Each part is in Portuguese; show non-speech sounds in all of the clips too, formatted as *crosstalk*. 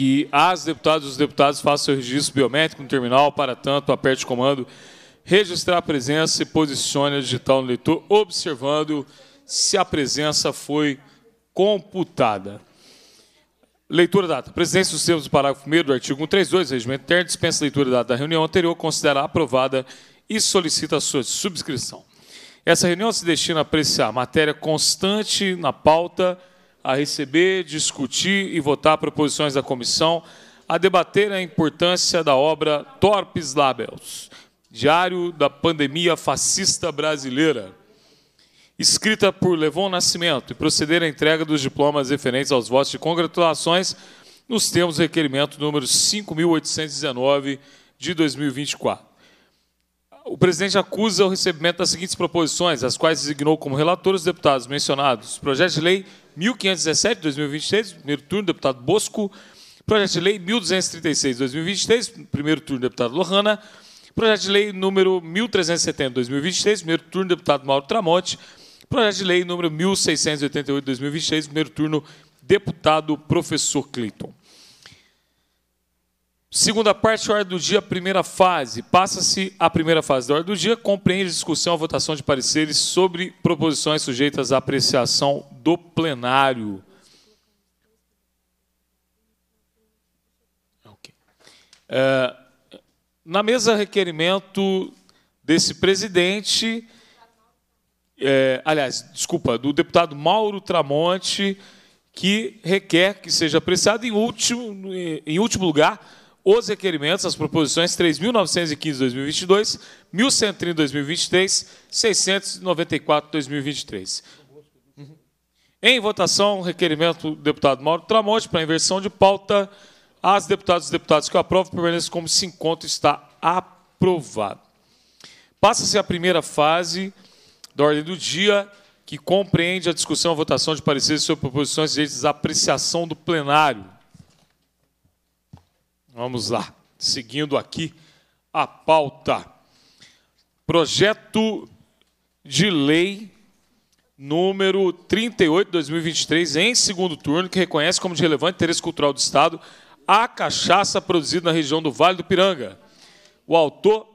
que as deputadas e os deputados façam seu registro biométrico no terminal, para tanto, aperte o comando, registrar a presença e posicione a digital no leitor, observando se a presença foi computada. Leitura da data. Presidência dos termos do parágrafo 1 do artigo 132 do Regimento Interno dispensa a leitura da data da reunião anterior, considera aprovada e solicita a sua subscrição. Essa reunião se destina a apreciar matéria constante na pauta a receber, discutir e votar proposições da comissão, a debater a importância da obra Torpes Labels, Diário da Pandemia Fascista Brasileira, escrita por Levon Nascimento, e proceder à entrega dos diplomas referentes aos votos de congratulações nos termos do requerimento número 5.819 de 2024. O presidente acusa o recebimento das seguintes proposições, as quais designou como relatores os deputados mencionados. Projeto de lei 1517, 2023, primeiro turno, deputado Bosco. Projeto de lei 1236, 2023, primeiro turno, deputado Lohana. Projeto de lei número 1370, 2023, primeiro turno, deputado Mauro Tramonte. Projeto de lei número 1688, 2023, primeiro turno, deputado professor Cleiton. Segunda parte, ordem do dia, primeira fase. Passa-se a primeira fase da ordem do dia, compreende discussão, votação de pareceres sobre proposições sujeitas à apreciação do plenário. É, okay. É, na mesa, requerimento desse presidente, é, aliás, desculpa, do deputado Mauro Tramonte, que requer que seja apreciado, em último, em último lugar, os requerimentos, as proposições 3.915 2022, 1.130 2023, 694 2023. Em votação, requerimento do deputado Mauro Tramonte para inversão de pauta. As deputadas e deputados que aprovam permaneçam como se encontra, está aprovado. Passa-se a primeira fase da ordem do dia, que compreende a discussão e votação de pareceres sobre proposições de apreciação do plenário. Vamos lá, seguindo aqui a pauta. Projeto de lei número 38 2023 em segundo turno que reconhece como de relevante interesse cultural do estado a cachaça produzida na região do Vale do Piranga. O autor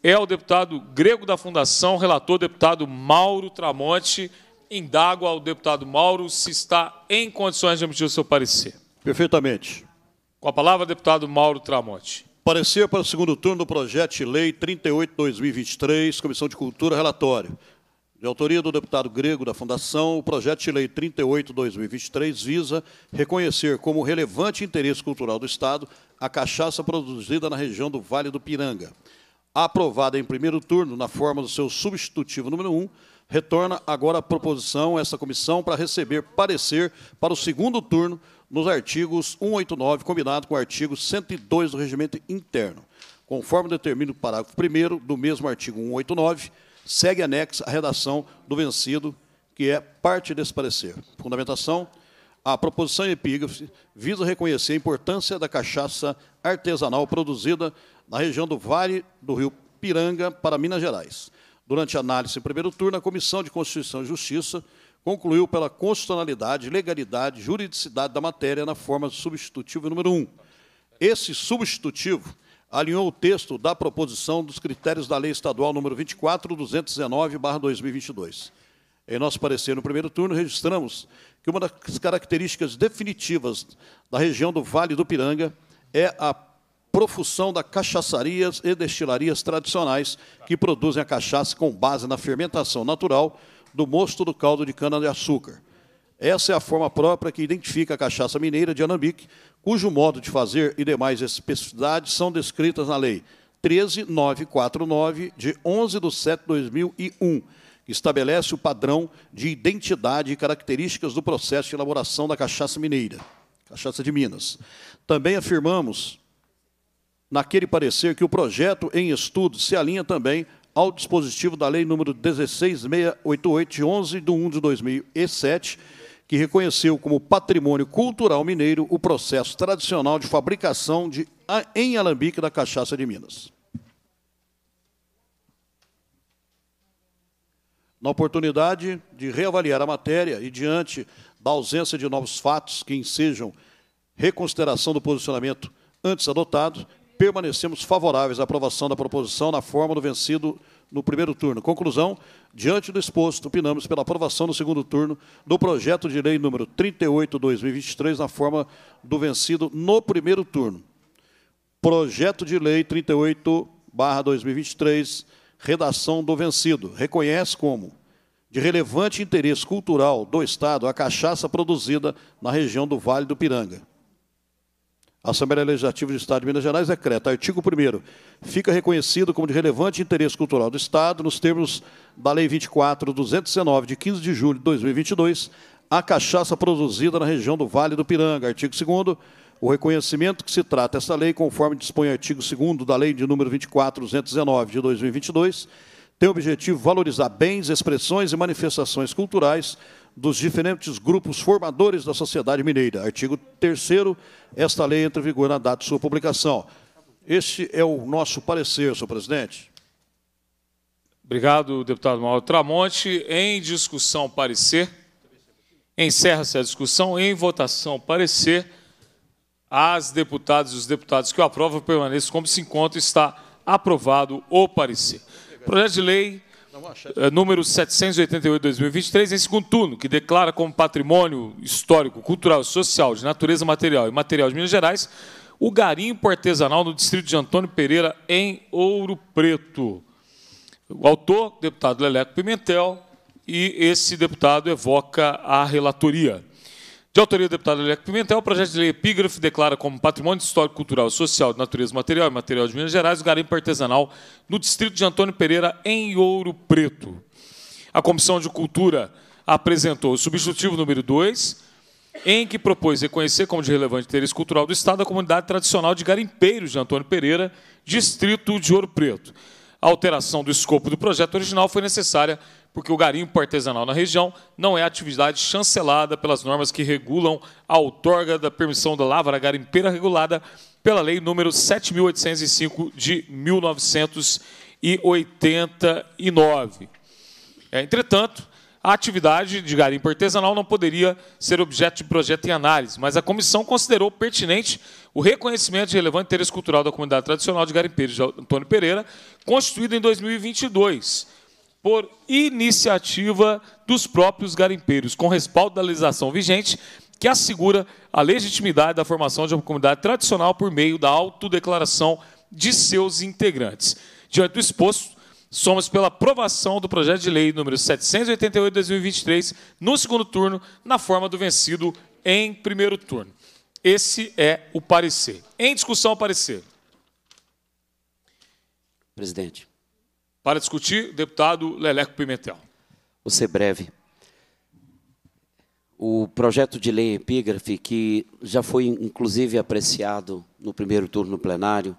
é o deputado grego da Fundação, relator deputado Mauro Tramonte. Indago ao deputado Mauro se está em condições de emitir o seu parecer. Perfeitamente. Com a palavra, deputado Mauro Tramonte. Parecer para o segundo turno do projeto de lei 38-2023, Comissão de Cultura, relatório. De autoria do deputado Grego da Fundação, o projeto de lei 38-2023 visa reconhecer como relevante interesse cultural do Estado a cachaça produzida na região do Vale do Piranga. Aprovada em primeiro turno, na forma do seu substitutivo número 1, retorna agora a proposição a essa comissão para receber parecer para o segundo turno nos artigos 189, combinado com o artigo 102 do Regimento Interno. Conforme determina o parágrafo 1 do mesmo artigo 189, segue anexo a redação do vencido, que é parte desse parecer. Fundamentação: a proposição em epígrafe visa reconhecer a importância da cachaça artesanal produzida na região do Vale do Rio Piranga para Minas Gerais. Durante a análise em primeiro turno, a Comissão de Constituição e Justiça concluiu pela constitucionalidade, legalidade, juridicidade da matéria na forma substitutiva número 1. Esse substitutivo alinhou o texto da proposição dos critérios da Lei Estadual número 24.219/2022. Em nosso parecer, no primeiro turno, registramos que uma das características definitivas da região do Vale do Piranga é a profusão da cachaçarias e destilarias tradicionais que produzem a cachaça com base na fermentação natural do mosto do caldo de cana-de-açúcar. Essa é a forma própria que identifica a cachaça mineira de Anambique, cujo modo de fazer e demais especificidades são descritas na Lei 13949, de 11 de setembro de 2001, que estabelece o padrão de identidade e características do processo de elaboração da cachaça mineira, cachaça de Minas. Também afirmamos, naquele parecer, que o projeto em estudo se alinha também ao dispositivo da Lei nº 16688 11 de 1 de 2007, que reconheceu como patrimônio cultural mineiro o processo tradicional de fabricação de, em alambique da cachaça de Minas. Na oportunidade de reavaliar a matéria e diante da ausência de novos fatos que ensejam reconsideração do posicionamento antes adotado, permanecemos favoráveis à aprovação da proposição na forma do vencido no primeiro turno. Conclusão, diante do exposto, opinamos pela aprovação no segundo turno do projeto de lei número 38/2023 na forma do vencido no primeiro turno. Projeto de lei 38/2023, redação do vencido, reconhece como de relevante interesse cultural do Estado a cachaça produzida na região do Vale do Piranga a Assembleia Legislativa do Estado de Minas Gerais decreta, artigo 1 fica reconhecido como de relevante interesse cultural do Estado, nos termos da Lei 24.219, de 15 de julho de 2022, a cachaça produzida na região do Vale do Piranga. Artigo 2 o reconhecimento que se trata essa lei, conforme dispõe o artigo 2 da Lei de número 24.219, de 2022, tem o objetivo valorizar bens, expressões e manifestações culturais dos diferentes grupos formadores da sociedade mineira. Artigo 3 esta lei entra em vigor na data de sua publicação. Este é o nosso parecer, senhor presidente. Obrigado, deputado Mauro Tramonte. Em discussão, parecer. Encerra-se a discussão. Em votação, parecer. As deputadas e os deputados que o aprovam permaneçam como se encontra. Está aprovado o parecer. Projeto de lei é, número 788 2023, em segundo turno, que declara como patrimônio histórico, cultural e social de natureza material e material de Minas Gerais o garimpo artesanal no distrito de Antônio Pereira, em Ouro Preto. O autor, deputado Leleco Pimentel, e esse deputado evoca a relatoria. De autoria do deputado Leco Pimentel, o é projeto de lei epígrafe declara como patrimônio histórico, cultural e social de natureza material e material de Minas Gerais o garimpo artesanal no distrito de Antônio Pereira, em Ouro Preto. A Comissão de Cultura apresentou o substitutivo número 2, em que propôs reconhecer como de relevante interesse cultural do Estado a comunidade tradicional de garimpeiros de Antônio Pereira, distrito de Ouro Preto. A alteração do escopo do projeto original foi necessária porque o garimpo artesanal na região não é atividade chancelada pelas normas que regulam a outorga da permissão da lavra garimpeira regulada pela Lei número 7.805 de 1989. É, entretanto, a atividade de garimpo artesanal não poderia ser objeto de projeto em análise, mas a comissão considerou pertinente o reconhecimento de relevante interesse cultural da comunidade tradicional de garimpeiros de Antônio Pereira, constituído em 2022 por iniciativa dos próprios garimpeiros, com respaldo da legislação vigente, que assegura a legitimidade da formação de uma comunidade tradicional por meio da autodeclaração de seus integrantes. Diante do exposto, somos pela aprovação do projeto de lei número 788 de 2023, no segundo turno, na forma do vencido em primeiro turno. Esse é o parecer. Em discussão, o parecer presidente. Para discutir, deputado Leleco Pimentel. Vou ser breve. O projeto de lei epígrafe, que já foi inclusive apreciado no primeiro turno plenário,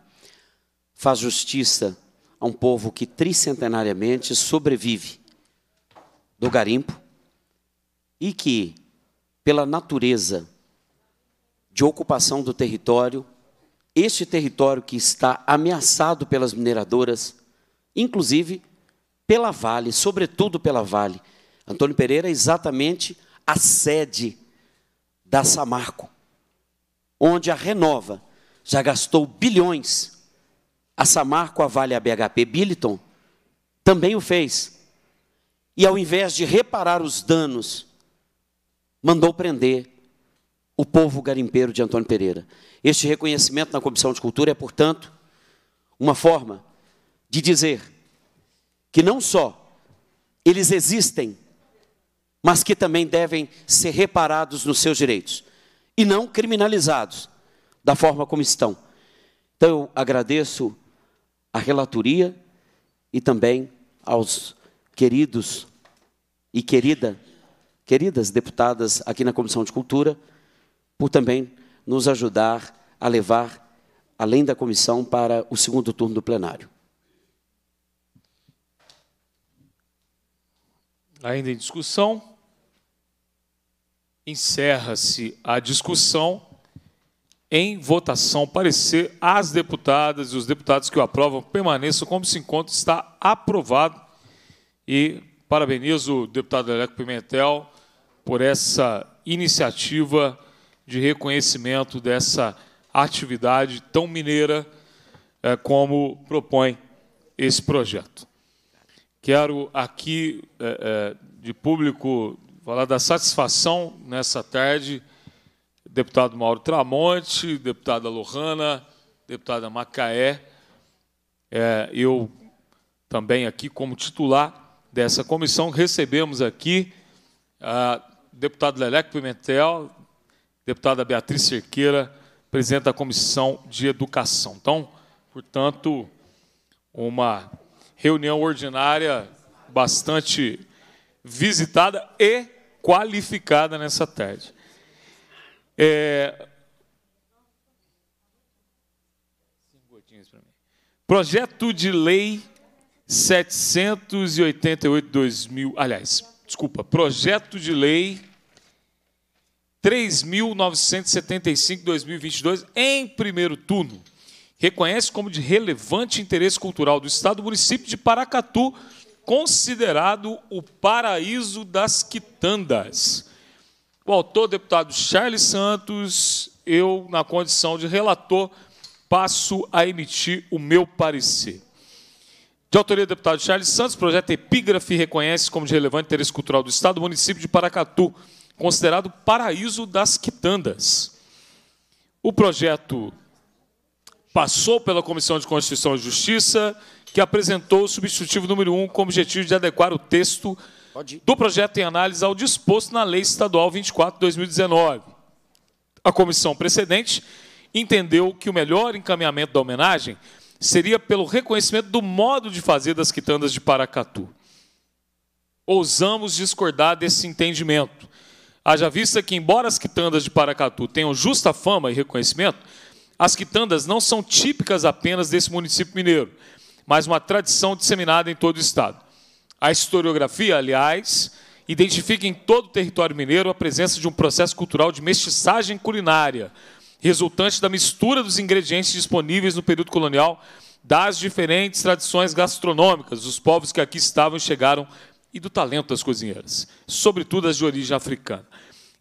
faz justiça a um povo que tricentenariamente sobrevive do garimpo e que, pela natureza de ocupação do território, este território que está ameaçado pelas mineradoras, inclusive pela Vale, sobretudo pela Vale. Antônio Pereira é exatamente a sede da Samarco, onde a Renova já gastou bilhões. A Samarco, a Vale, a BHP, Billiton, também o fez. E ao invés de reparar os danos, mandou prender o povo garimpeiro de Antônio Pereira. Este reconhecimento na Comissão de Cultura é, portanto, uma forma de dizer que não só eles existem, mas que também devem ser reparados nos seus direitos e não criminalizados da forma como estão. Então eu agradeço à relatoria e também aos queridos e querida, queridas deputadas aqui na Comissão de Cultura por também nos ajudar a levar, além da comissão, para o segundo turno do plenário. Ainda em discussão, encerra-se a discussão em votação parecer as deputadas e os deputados que o aprovam permaneçam como se encontra, está aprovado. E parabenizo o deputado Eleco Pimentel por essa iniciativa de reconhecimento dessa atividade tão mineira é, como propõe esse projeto. Quero aqui, é, é, de público, falar da satisfação nessa tarde, deputado Mauro Tramonte, deputada Lohana, deputada Macaé, eu também aqui como titular dessa comissão, recebemos aqui a ah, deputado Leleco Pimentel, deputada Beatriz Cerqueira, presidente da Comissão de Educação. Então, portanto, uma reunião ordinária bastante visitada e qualificada nessa tarde. É... Projeto de lei 788 2000, aliás, desculpa, projeto de lei 3.975-2022 em primeiro turno. Reconhece como de relevante interesse cultural do Estado o município de Paracatu, considerado o paraíso das quitandas. O autor, deputado Charles Santos, eu, na condição de relator, passo a emitir o meu parecer. De autoria do deputado Charles Santos, projeto Epígrafe reconhece como de relevante interesse cultural do Estado o município de Paracatu, considerado paraíso das quitandas. O projeto passou pela Comissão de Constituição e Justiça, que apresentou o substitutivo número 1 com o objetivo de adequar o texto do projeto em análise ao disposto na Lei Estadual 24/2019. A comissão precedente entendeu que o melhor encaminhamento da homenagem seria pelo reconhecimento do modo de fazer das quitandas de Paracatu. Ousamos discordar desse entendimento. Haja vista que, embora as quitandas de Paracatu tenham justa fama e reconhecimento, as quitandas não são típicas apenas desse município mineiro, mas uma tradição disseminada em todo o estado. A historiografia, aliás, identifica em todo o território mineiro a presença de um processo cultural de mestiçagem culinária, resultante da mistura dos ingredientes disponíveis no período colonial das diferentes tradições gastronômicas dos povos que aqui estavam e chegaram e do talento das cozinheiras, sobretudo as de origem africana.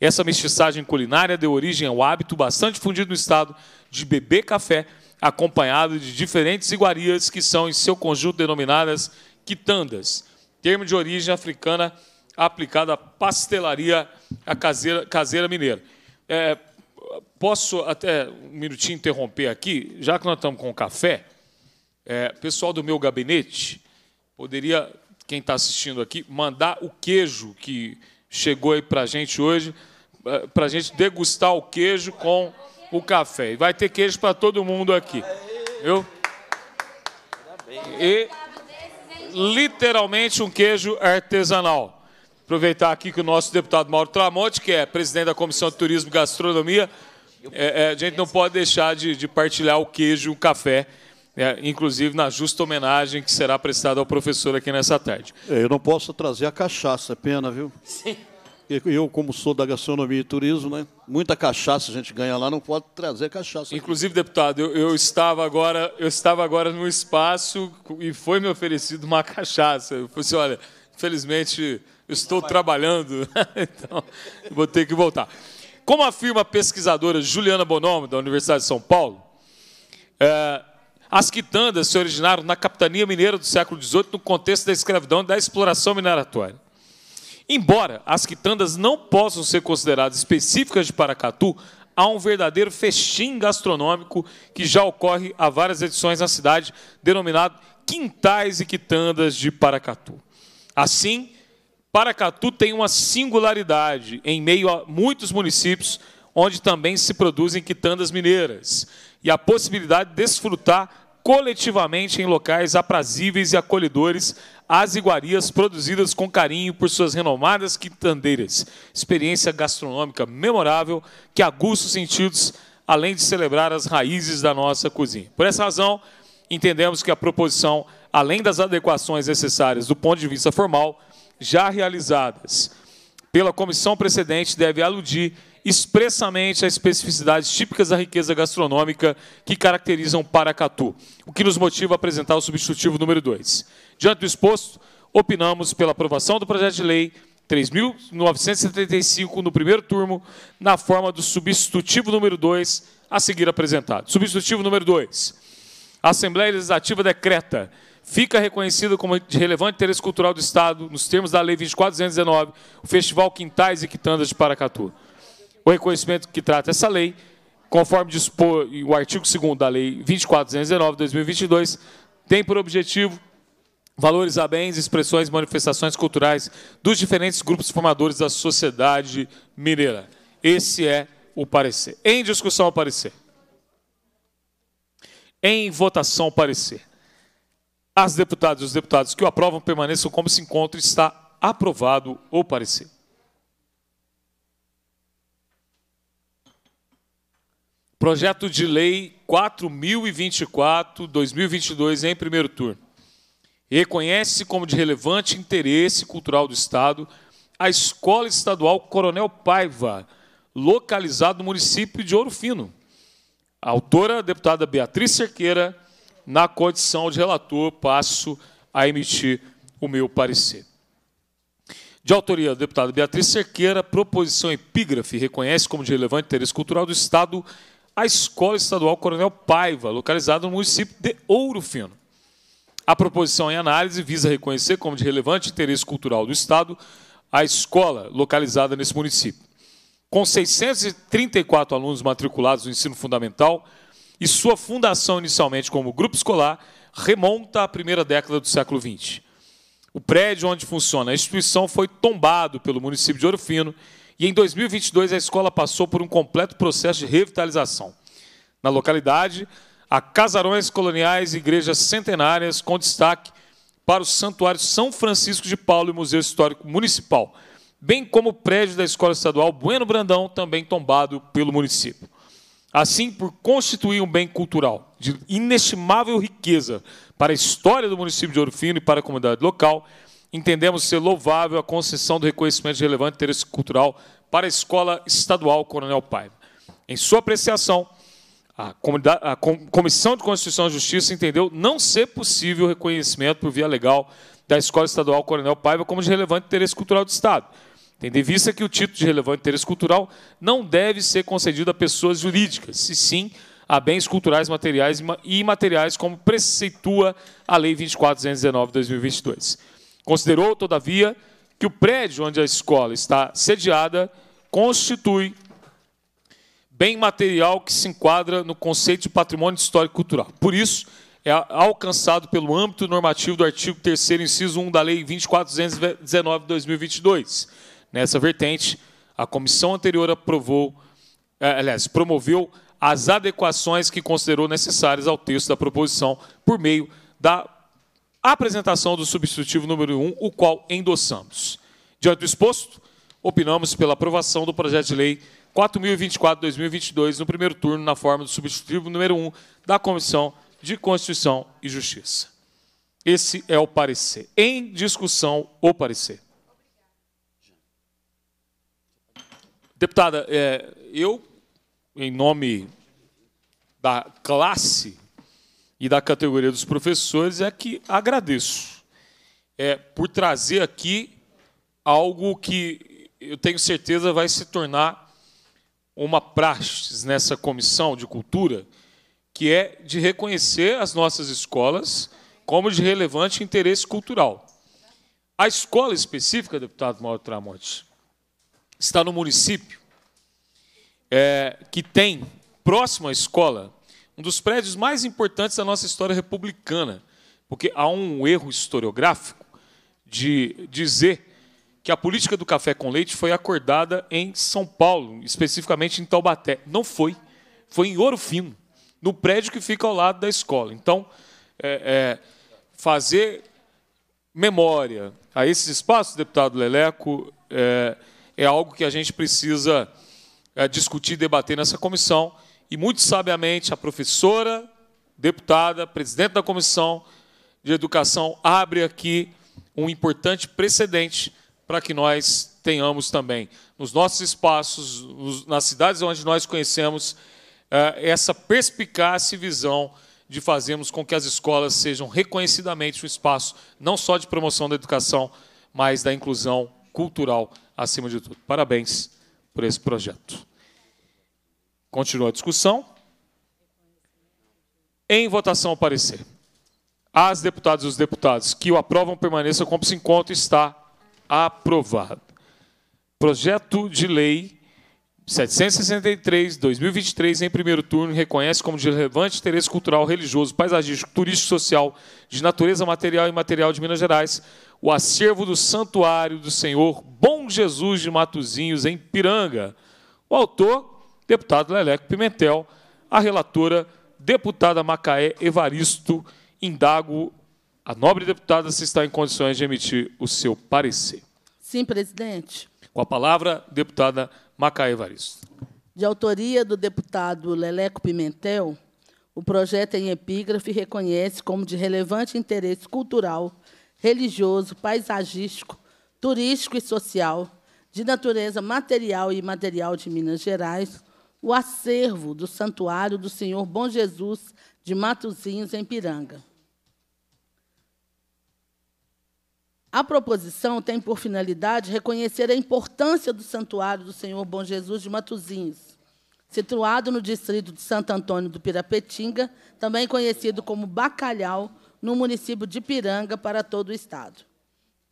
Essa mestiçagem culinária deu origem ao hábito bastante fundido no Estado de beber café, acompanhado de diferentes iguarias que são, em seu conjunto, denominadas quitandas, termo de origem africana aplicado à pastelaria à caseira, caseira mineira. É, posso até um minutinho interromper aqui, já que nós estamos com café, é, pessoal do meu gabinete, poderia, quem está assistindo aqui, mandar o queijo que chegou aí para a gente hoje. Eh, para a gente degustar o queijo com o café. E vai ter queijo para todo mundo aqui. Viu? E literalmente um queijo artesanal. Aproveitar aqui que o nosso deputado Mauro Tramonte, que é presidente da Comissão de Turismo e Gastronomia, é, é, a gente não pode deixar de, de partilhar o queijo e o café, é, inclusive na justa homenagem que será prestada ao professor aqui nessa tarde. É, eu não posso trazer a cachaça, é pena, viu? Sim eu, como sou da gastronomia e turismo, né, muita cachaça a gente ganha lá, não pode trazer cachaça. Inclusive, aqui. deputado, eu, eu, estava agora, eu estava agora num espaço e foi me oferecido uma *laughs* cachaça. Eu falei assim, olha, infelizmente estou trabalhando, *laughs* então vou ter que voltar. Como afirma a pesquisadora Juliana Bonomo, da Universidade de São Paulo, é, as quitandas se originaram na capitania mineira do século XVIII no contexto da escravidão e da exploração mineratória. Embora as quitandas não possam ser consideradas específicas de Paracatu, há um verdadeiro festim gastronômico que já ocorre há várias edições na cidade, denominado Quintais e Quitandas de Paracatu. Assim, Paracatu tem uma singularidade em meio a muitos municípios onde também se produzem quitandas mineiras e a possibilidade de desfrutar coletivamente em locais aprazíveis e acolhedores as iguarias produzidas com carinho por suas renomadas quitandeiras. Experiência gastronômica memorável que aguça os sentidos, além de celebrar as raízes da nossa cozinha. Por essa razão, entendemos que a proposição, além das adequações necessárias do ponto de vista formal, já realizadas pela comissão precedente, deve aludir expressamente as especificidades típicas da riqueza gastronômica que caracterizam Paracatu, o que nos motiva a apresentar o substitutivo número 2. Diante do exposto, opinamos pela aprovação do projeto de lei 3.975 no primeiro turno, na forma do substitutivo número 2, a seguir apresentado. Substitutivo número 2. A Assembleia Legislativa decreta fica reconhecido como de relevante interesse cultural do Estado, nos termos da Lei 2419, o Festival Quintais e Quitandas de Paracatu o reconhecimento que trata essa lei, conforme dispor o artigo 2 da Lei 2419 de 2022, tem por objetivo valorizar bens, expressões e manifestações culturais dos diferentes grupos formadores da sociedade mineira. Esse é o parecer. Em discussão, o parecer. Em votação, o parecer. As deputadas e os deputados que o aprovam permaneçam como se encontra. Está aprovado o parecer. Projeto de Lei 4024-2022, em primeiro turno. Reconhece-se como de relevante interesse cultural do Estado a Escola Estadual Coronel Paiva, localizada no município de Ouro Fino. autora, deputada Beatriz Cerqueira, na condição de relator, passo a emitir o meu parecer. De autoria da deputada Beatriz Cerqueira, proposição epígrafe reconhece como de relevante interesse cultural do Estado a Escola Estadual Coronel Paiva, localizada no município de Ouro Fino. A proposição em análise visa reconhecer como de relevante interesse cultural do Estado a escola localizada nesse município. Com 634 alunos matriculados no ensino fundamental e sua fundação inicialmente como grupo escolar, remonta à primeira década do século XX. O prédio onde funciona a instituição foi tombado pelo município de Ouro Fino e em 2022 a escola passou por um completo processo de revitalização. Na localidade, há casarões coloniais e igrejas centenárias, com destaque para o Santuário São Francisco de Paulo e Museu Histórico Municipal, bem como o prédio da Escola Estadual Bueno Brandão, também tombado pelo município. Assim, por constituir um bem cultural de inestimável riqueza para a história do município de Ouro Fino e para a comunidade local, entendemos ser louvável a concessão do reconhecimento relevante de interesse cultural para a Escola Estadual Coronel Paiva. Em sua apreciação, a, a Comissão de Constituição e Justiça entendeu não ser possível o reconhecimento por via legal da Escola Estadual Coronel Paiva como de relevante interesse cultural do Estado, tendo em vista que o título de relevante interesse cultural não deve ser concedido a pessoas jurídicas, se sim a bens culturais, materiais e imateriais, como preceitua a Lei 2419 de 2022. Considerou, todavia, que o prédio onde a escola está sediada constitui bem material que se enquadra no conceito de patrimônio histórico cultural. Por isso, é alcançado pelo âmbito normativo do artigo 3 inciso 1 da Lei 2419 de 2022. Nessa vertente, a comissão anterior aprovou, eh, aliás, promoveu as adequações que considerou necessárias ao texto da proposição por meio da apresentação do substitutivo número 1, o qual endossamos. Diante do exposto, opinamos pela aprovação do projeto de lei 4024-2022 no primeiro turno, na forma do substitutivo número 1 da Comissão de Constituição e Justiça. Esse é o parecer. Em discussão, o parecer. Deputada, é, eu, em nome da classe e da categoria dos professores é que agradeço é, por trazer aqui algo que eu tenho certeza vai se tornar uma praxe nessa comissão de cultura, que é de reconhecer as nossas escolas como de relevante interesse cultural. A escola específica, deputado Mauro Tramonte, está no município é, que tem, próximo à escola, um dos prédios mais importantes da nossa história republicana, porque há um erro historiográfico de dizer que a política do café com leite foi acordada em São Paulo, especificamente em Taubaté. Não foi. Foi em Ouro Fino, no prédio que fica ao lado da escola. Então, é, é, fazer memória a esses espaços, deputado Leleco, é, é algo que a gente precisa é, discutir, debater nessa comissão e muito sabiamente a professora, deputada, presidente da Comissão de Educação, abre aqui um importante precedente para que nós tenhamos também, nos nossos espaços, nas cidades onde nós conhecemos, eh, essa perspicácia e visão de fazermos com que as escolas sejam reconhecidamente um espaço não só de promoção da educação, mas da inclusão cultural acima de tudo. Parabéns por esse projeto. Continua a discussão. Em votação, o parecer. As deputadas e os deputados que o aprovam permaneçam como se encontra está aprovado. Projeto de lei 763, 2023, em primeiro turno, reconhece como de relevante interesse cultural, religioso, paisagístico, turístico social, de natureza material e imaterial de Minas Gerais, o acervo do Santuário do Senhor Bom Jesus de Matozinhos, em Piranga. O autor deputado Leleco Pimentel, a relatora, deputada Macaé Evaristo, indago a nobre deputada se está em condições de emitir o seu parecer. Sim, presidente. Com a palavra, deputada Macaé Evaristo. De autoria do deputado Leleco Pimentel, o projeto é em epígrafe reconhece como de relevante interesse cultural, religioso, paisagístico, turístico e social, de natureza material e imaterial de Minas Gerais, o acervo do Santuário do Senhor Bom Jesus de Matozinhos, em Piranga. A proposição tem por finalidade reconhecer a importância do Santuário do Senhor Bom Jesus de Matozinhos, situado no distrito de Santo Antônio do Pirapetinga, também conhecido como Bacalhau, no município de Piranga, para todo o Estado.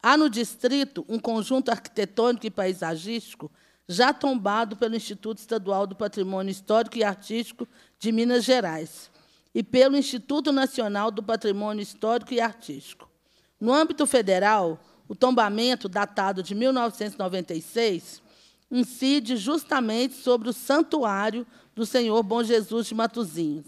Há no distrito um conjunto arquitetônico e paisagístico já tombado pelo Instituto Estadual do Patrimônio Histórico e Artístico de Minas Gerais e pelo Instituto Nacional do Patrimônio Histórico e Artístico. No âmbito federal, o tombamento, datado de 1996, incide justamente sobre o Santuário do Senhor Bom Jesus de Matozinhos,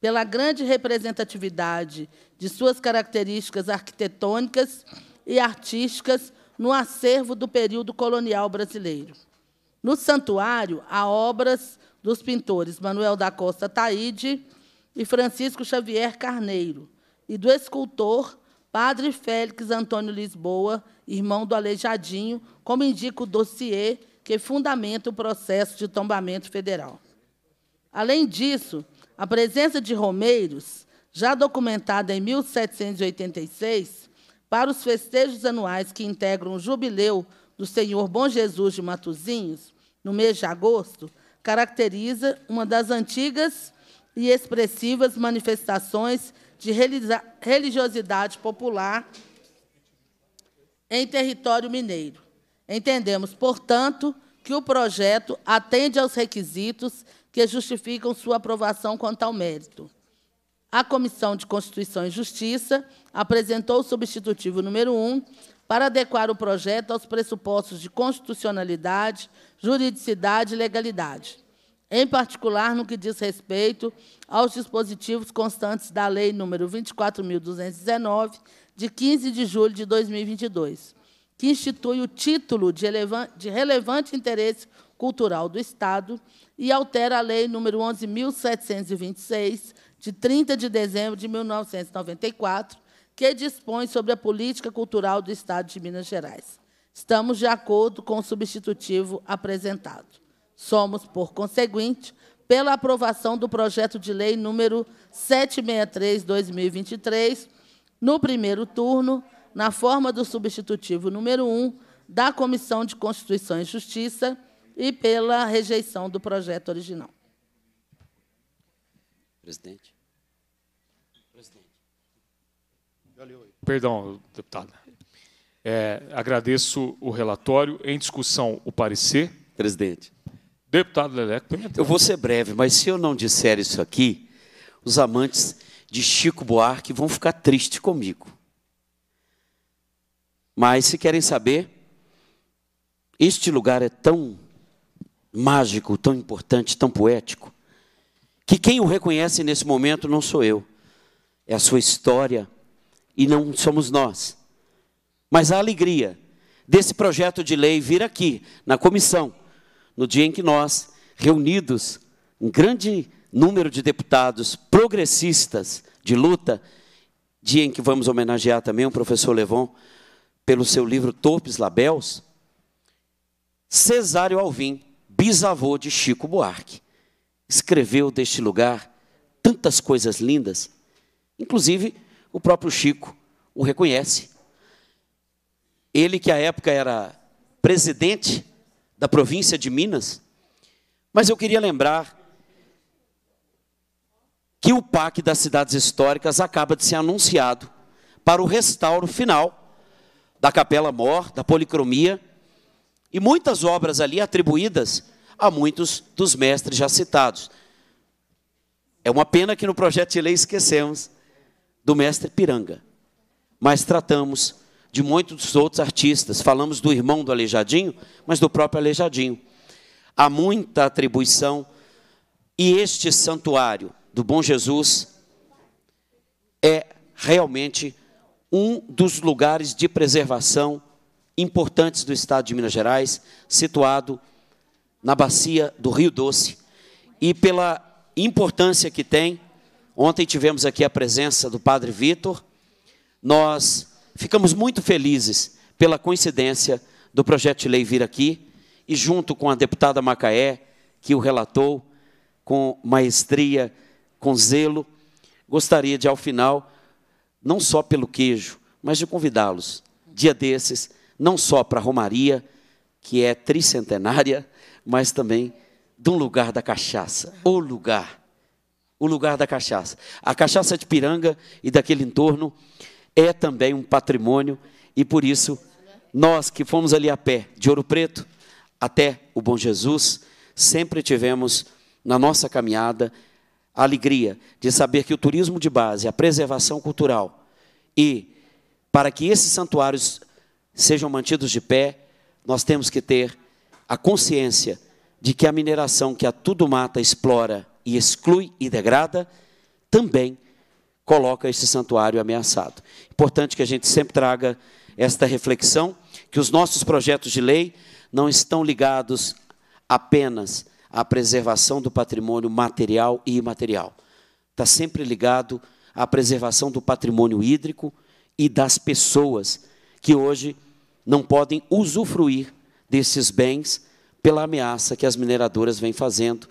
pela grande representatividade de suas características arquitetônicas e artísticas no acervo do período colonial brasileiro. No santuário, há obras dos pintores Manuel da Costa Taide e Francisco Xavier Carneiro, e do escultor Padre Félix Antônio Lisboa, irmão do Aleijadinho, como indica o dossiê que fundamenta o processo de tombamento federal. Além disso, a presença de romeiros, já documentada em 1786, para os festejos anuais que integram o jubileu do Senhor Bom Jesus de Matozinhos, no mês de agosto, caracteriza uma das antigas e expressivas manifestações de religiosidade popular em território mineiro. Entendemos, portanto, que o projeto atende aos requisitos que justificam sua aprovação quanto ao mérito. A Comissão de Constituição e Justiça apresentou o substitutivo número 1, para adequar o projeto aos pressupostos de constitucionalidade, juridicidade e legalidade, em particular no que diz respeito aos dispositivos constantes da Lei nº 24.219, de 15 de julho de 2022, que institui o título de, de relevante interesse cultural do Estado e altera a Lei nº 11.726, de 30 de dezembro de 1994, que dispõe sobre a política cultural do Estado de Minas Gerais. Estamos de acordo com o substitutivo apresentado. Somos, por conseguinte, pela aprovação do projeto de lei número 763/2023, no primeiro turno, na forma do substitutivo número 1 da Comissão de Constituição e Justiça e pela rejeição do projeto original. Presidente. Perdão, deputado. É, agradeço o relatório. Em discussão, o parecer. Presidente. Deputado Leleco Pimentel. Eu vou ser breve, mas se eu não disser isso aqui, os amantes de Chico Buarque vão ficar tristes comigo. Mas se querem saber, este lugar é tão mágico, tão importante, tão poético, que quem o reconhece nesse momento não sou eu, é a sua história, e não somos nós. Mas a alegria desse projeto de lei vir aqui, na comissão, no dia em que nós, reunidos, um grande número de deputados progressistas de luta, dia em que vamos homenagear também o professor Levon, pelo seu livro Torpes Labels, Cesário Alvim, bisavô de Chico Buarque, escreveu deste lugar tantas coisas lindas, inclusive o próprio Chico o reconhece. Ele, que à época era presidente da província de Minas, mas eu queria lembrar que o PAC das cidades históricas acaba de ser anunciado para o restauro final da Capela Mor, da Policromia, e muitas obras ali atribuídas a muitos dos mestres já citados. É uma pena que no projeto de lei esquecemos do mestre Piranga. Mas tratamos de muitos outros artistas. Falamos do irmão do Aleijadinho, mas do próprio Aleijadinho. Há muita atribuição. E este santuário do Bom Jesus é realmente um dos lugares de preservação importantes do estado de Minas Gerais, situado na bacia do Rio Doce. E pela importância que tem, Ontem tivemos aqui a presença do Padre Vitor. Nós ficamos muito felizes pela coincidência do projeto de lei vir aqui e junto com a deputada Macaé, que o relatou com maestria, com zelo, gostaria de ao final, não só pelo queijo, mas de convidá-los dia desses, não só para a Romaria, que é tricentenária, mas também de um lugar da cachaça, o lugar o lugar da cachaça. A cachaça de Piranga e daquele entorno é também um patrimônio e por isso nós que fomos ali a pé de Ouro Preto até o Bom Jesus, sempre tivemos na nossa caminhada a alegria de saber que o turismo de base, a preservação cultural e para que esses santuários sejam mantidos de pé, nós temos que ter a consciência de que a mineração que a tudo mata explora e exclui e degrada, também coloca esse santuário ameaçado. Importante que a gente sempre traga esta reflexão, que os nossos projetos de lei não estão ligados apenas à preservação do patrimônio material e imaterial. Está sempre ligado à preservação do patrimônio hídrico e das pessoas que hoje não podem usufruir desses bens pela ameaça que as mineradoras vêm fazendo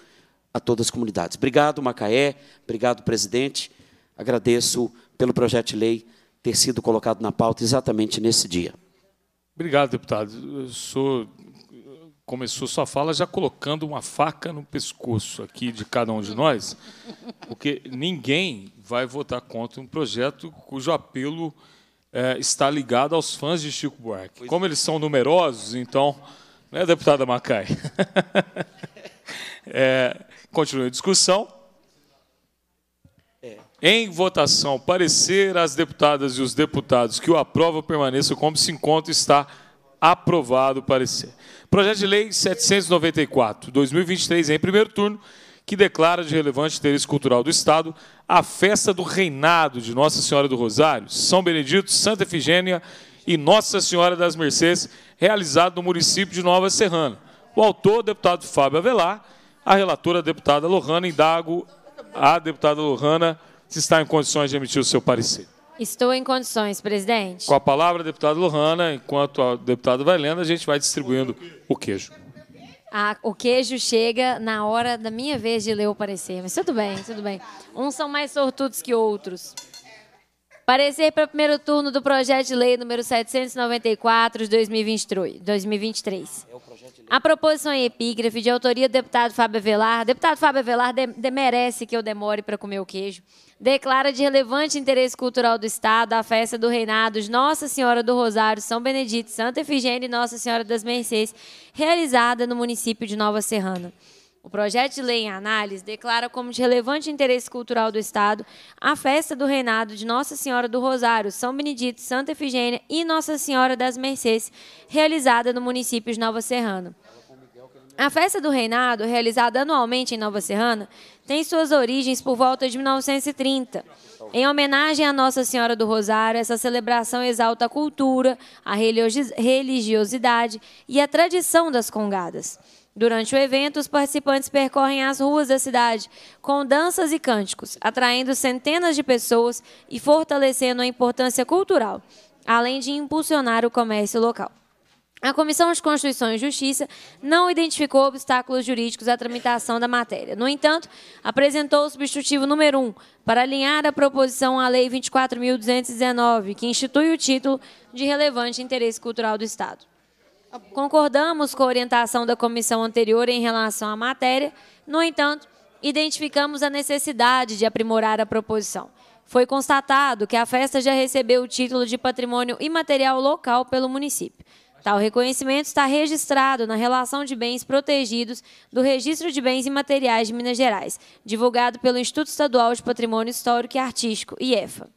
a todas as comunidades. Obrigado, Macaé, obrigado, presidente. Agradeço pelo projeto de lei ter sido colocado na pauta exatamente nesse dia. Obrigado, deputado. Sou... Começou sua fala já colocando uma faca no pescoço aqui de cada um de nós, porque ninguém vai votar contra um projeto cujo apelo é, está ligado aos fãs de Chico Buarque. Como é. eles são numerosos, então, é deputada Macai? *laughs* É, continua a discussão. É. Em votação, parecer às deputadas e os deputados que o aprovam permaneça como se encontra está aprovado o parecer. Projeto de Lei 794, 2023, em primeiro turno, que declara de relevante interesse cultural do Estado a festa do reinado de Nossa Senhora do Rosário, São Benedito, Santa Efigênia e Nossa Senhora das Mercês, realizado no município de Nova Serrana. O autor, deputado Fábio Avelar, a relatora, a deputada Lohana. Indago a deputada Lohana se está em condições de emitir o seu parecer. Estou em condições, presidente. Com a palavra, a deputada Lohana, enquanto a deputada vai lendo, a gente vai distribuindo o queijo. Ah, o queijo chega na hora da minha vez de ler o parecer, mas tudo bem, tudo bem. Uns são mais sortudos que outros. Parecer para o primeiro turno do projeto de lei número 794 de 2023. A proposição em epígrafe de autoria do deputado Fábio Avelar. Deputado Fábio Avelar de, demerece que eu demore para comer o queijo. Declara de relevante interesse cultural do Estado a festa do reinado de Nossa Senhora do Rosário, São Benedito, Santa Efigênia e Nossa Senhora das Mercês, realizada no município de Nova Serrana. O projeto de lei em análise declara como de relevante interesse cultural do Estado a festa do reinado de Nossa Senhora do Rosário, São Benedito, Santa Efigênia e Nossa Senhora das Mercês, realizada no município de Nova Serrana. A festa do reinado, realizada anualmente em Nova Serrana, tem suas origens por volta de 1930. Em homenagem a Nossa Senhora do Rosário, essa celebração exalta a cultura, a religiosidade e a tradição das congadas. Durante o evento, os participantes percorrem as ruas da cidade com danças e cânticos, atraindo centenas de pessoas e fortalecendo a importância cultural, além de impulsionar o comércio local. A Comissão de Constituição e Justiça não identificou obstáculos jurídicos à tramitação da matéria. No entanto, apresentou o substitutivo número 1 para alinhar a proposição à Lei 24.219, que institui o título de relevante interesse cultural do Estado. Concordamos com a orientação da comissão anterior em relação à matéria, no entanto, identificamos a necessidade de aprimorar a proposição. Foi constatado que a festa já recebeu o título de patrimônio imaterial local pelo município. Tal reconhecimento está registrado na Relação de Bens Protegidos do Registro de Bens Imateriais de Minas Gerais, divulgado pelo Instituto Estadual de Patrimônio Histórico e Artístico, IEFA.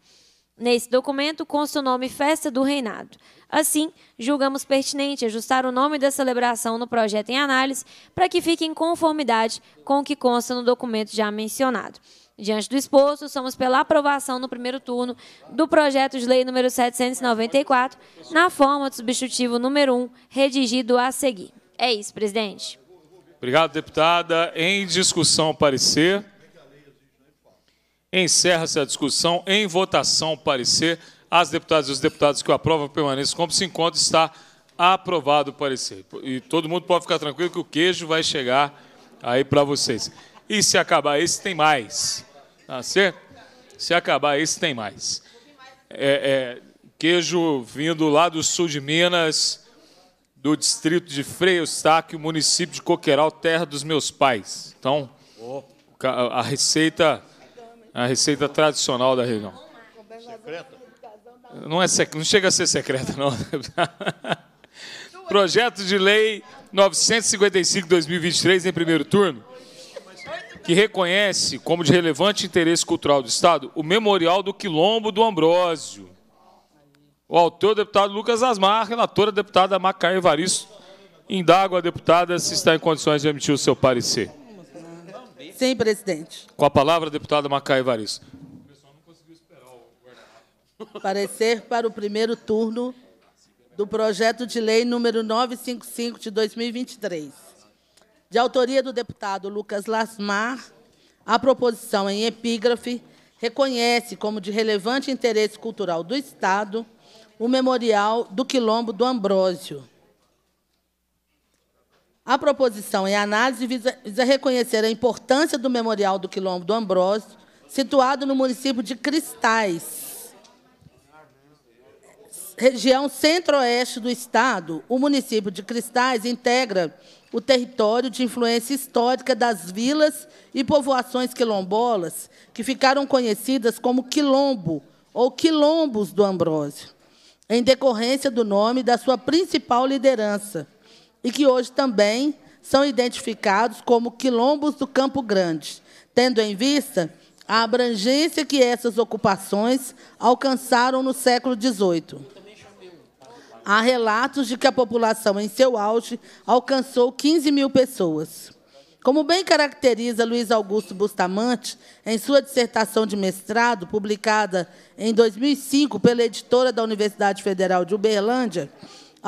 Nesse documento consta o nome Festa do Reinado. Assim, julgamos pertinente ajustar o nome da celebração no projeto em análise para que fique em conformidade com o que consta no documento já mencionado. Diante do exposto, somos pela aprovação no primeiro turno do projeto de lei número 794, na forma do substitutivo número 1, redigido a seguir. É isso, presidente. Obrigado, deputada. Em discussão, parecer. Encerra-se a discussão em votação parecer. As deputadas e os deputados que o aprovam permaneçam como se encontra. Está aprovado o parecer. E todo mundo pode ficar tranquilo que o queijo vai chegar aí para vocês. E se acabar esse, tem mais. Tá certo? Se acabar esse, tem mais. É, é, queijo vindo lá do sul de Minas, do distrito de Freio Eustáquio, município de Coqueiral, terra dos meus pais. Então, a receita a receita tradicional da região. Secreta? Não, é sec... não chega a ser secreta, não. *laughs* Projeto de lei 955-2023, em primeiro turno, que reconhece como de relevante interesse cultural do Estado o Memorial do Quilombo do Ambrósio. O autor, deputado Lucas Asmar, relatora, deputada Macaia Evaristo, indago a deputada se está em condições de emitir o seu parecer. Sim, presidente. Com a palavra, deputada Macaia Varis. O pessoal não conseguiu esperar o guarda Parecer para o primeiro turno do projeto de lei número 955 de 2023. De autoria do deputado Lucas Lasmar, a proposição em epígrafe reconhece como de relevante interesse cultural do Estado o memorial do Quilombo do Ambrósio a proposição em análise visa, visa reconhecer a importância do Memorial do Quilombo do Ambrósio, situado no município de Cristais, região centro-oeste do estado. O município de Cristais integra o território de influência histórica das vilas e povoações quilombolas, que ficaram conhecidas como Quilombo ou Quilombos do Ambrósio, em decorrência do nome da sua principal liderança, e que hoje também são identificados como quilombos do Campo Grande, tendo em vista a abrangência que essas ocupações alcançaram no século XVIII. Há relatos de que a população, em seu auge, alcançou 15 mil pessoas. Como bem caracteriza Luiz Augusto Bustamante, em sua dissertação de mestrado, publicada em 2005 pela editora da Universidade Federal de Uberlândia,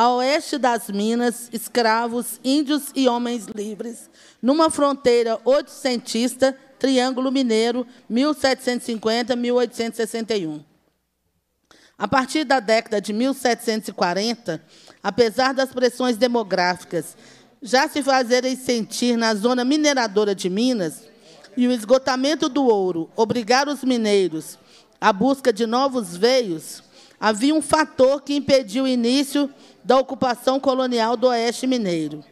a oeste das minas, escravos, índios e homens livres, numa fronteira oitocentista, Triângulo Mineiro, 1750-1861. A partir da década de 1740, apesar das pressões demográficas já se fazerem sentir na zona mineradora de Minas e o esgotamento do ouro obrigar os mineiros à busca de novos veios, havia um fator que impediu o início da ocupação colonial do Oeste Mineiro.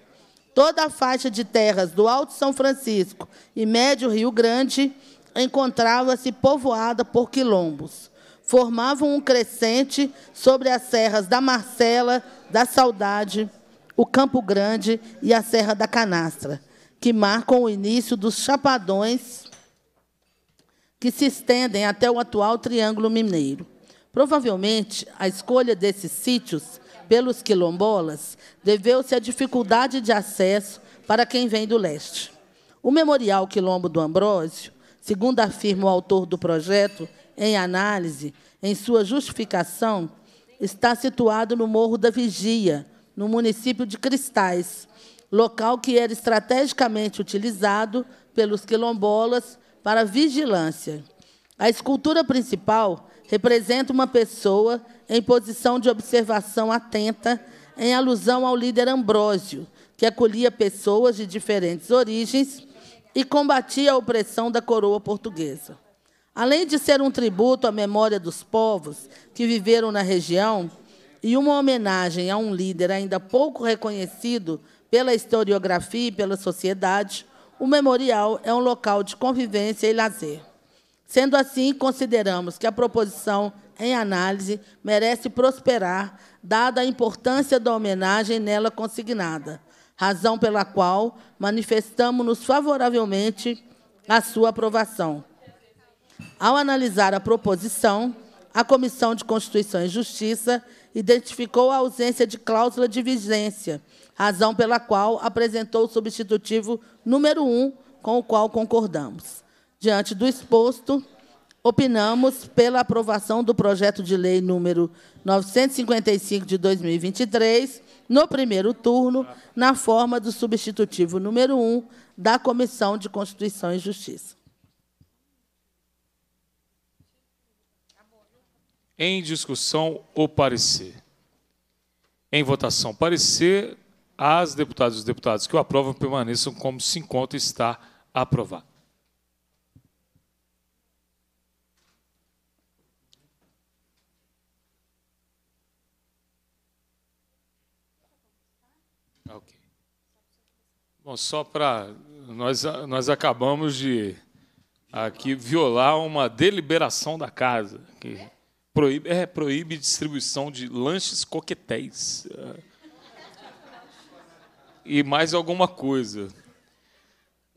Toda a faixa de terras do Alto São Francisco e Médio Rio Grande encontrava-se povoada por quilombos. Formavam um crescente sobre as serras da Marcela, da Saudade, o Campo Grande e a Serra da Canastra, que marcam o início dos chapadões que se estendem até o atual Triângulo Mineiro. Provavelmente, a escolha desses sítios pelos quilombolas deveu-se à dificuldade de acesso para quem vem do leste. O Memorial Quilombo do Ambrósio, segundo afirma o autor do projeto, em análise, em sua justificação, está situado no Morro da Vigia, no município de Cristais, local que era estrategicamente utilizado pelos quilombolas para vigilância. A escultura principal representa uma pessoa em posição de observação atenta, em alusão ao líder Ambrósio, que acolhia pessoas de diferentes origens e combatia a opressão da coroa portuguesa. Além de ser um tributo à memória dos povos que viveram na região e uma homenagem a um líder ainda pouco reconhecido pela historiografia e pela sociedade, o memorial é um local de convivência e lazer. Sendo assim, consideramos que a proposição em análise merece prosperar, dada a importância da homenagem nela consignada, razão pela qual manifestamos-nos favoravelmente à sua aprovação. Ao analisar a proposição, a Comissão de Constituição e Justiça identificou a ausência de cláusula de vigência, razão pela qual apresentou o substitutivo número 1, com o qual concordamos. Diante do exposto, opinamos pela aprovação do projeto de lei número 955 de 2023, no primeiro turno, na forma do substitutivo número 1 da Comissão de Constituição e Justiça. Em discussão, o parecer. Em votação, parecer, as deputadas e os deputados que o aprovam permaneçam como se encontra está aprovado. Bom, só para. Nós, nós acabamos de aqui violar uma deliberação da casa. Que proíbe, é, proíbe distribuição de lanches coquetéis. E mais alguma coisa.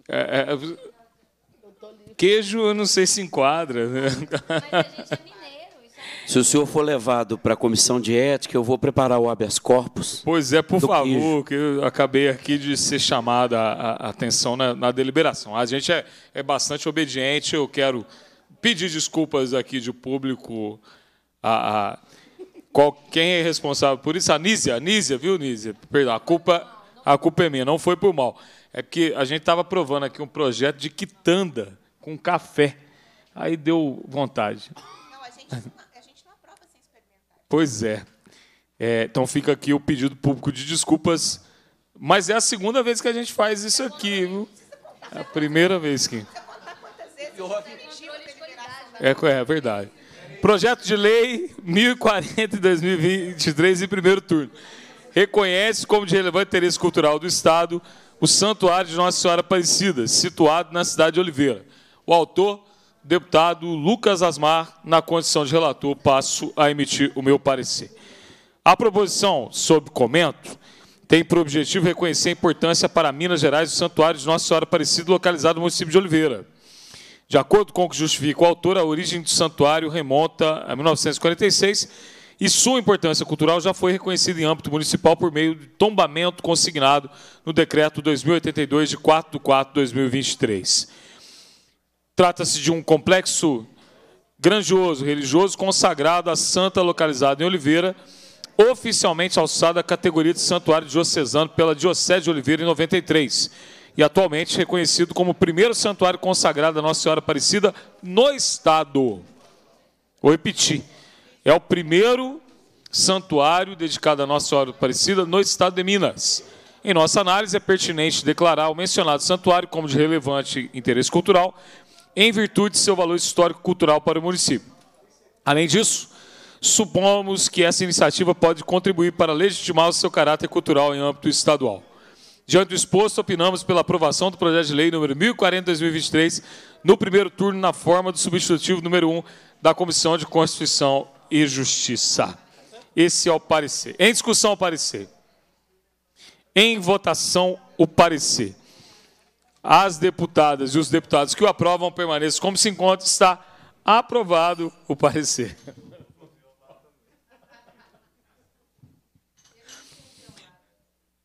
É, é, queijo, eu não sei se enquadra. Né? Mas a gente se o senhor for levado para a comissão de ética, eu vou preparar o habeas corpus. Pois é, por favor, que eu acabei aqui de ser chamada a, atenção na, na, deliberação. A gente é, é bastante obediente, eu quero pedir desculpas aqui de público a, a qual, quem é responsável por isso? A Nízia, a Nízia, viu, Nízia? Perdão, a culpa, a culpa é minha, não foi por mal. É porque a gente estava aprovando aqui um projeto de quitanda com café. Aí deu vontade. Não, a gente Pois é. é. Então fica aqui o pedido público de desculpas. Mas é a segunda vez que a gente faz isso aqui, viu? É a primeira vez que. É, é verdade. Projeto de lei 1040 de 2023, em primeiro turno. Reconhece como de relevante interesse cultural do Estado o Santuário de Nossa Senhora Aparecida, situado na cidade de Oliveira. O autor deputado Lucas Asmar, na condição de relator, passo a emitir o meu parecer. A proposição, sob comento, tem por objetivo reconhecer a importância para Minas Gerais do Santuário de Nossa Senhora Aparecida, localizado no município de Oliveira. De acordo com o que justifica o autor, a origem do santuário remonta a 1946 e sua importância cultural já foi reconhecida em âmbito municipal por meio de tombamento consignado no Decreto 2082, de 4 de 4 de 2023. Trata-se de um complexo grandioso, religioso, consagrado à santa localizada em Oliveira, oficialmente alçada à categoria de santuário diocesano pela Diocese de Oliveira em 93 e atualmente reconhecido como o primeiro santuário consagrado à Nossa Senhora Aparecida no Estado. Vou repetir, é o primeiro santuário dedicado à Nossa Senhora Aparecida no Estado de Minas. Em nossa análise, é pertinente declarar o mencionado santuário como de relevante interesse cultural, em virtude de seu valor histórico-cultural para o município. Além disso, supomos que essa iniciativa pode contribuir para legitimar o seu caráter cultural em âmbito estadual. Diante do exposto, opinamos pela aprovação do projeto de lei número 1040-2023, no primeiro turno, na forma do substitutivo número 1 da Comissão de Constituição e Justiça. Esse é o parecer. Em discussão, o parecer. Em votação, o parecer as deputadas e os deputados que o aprovam permaneçam como se encontra, está aprovado o parecer.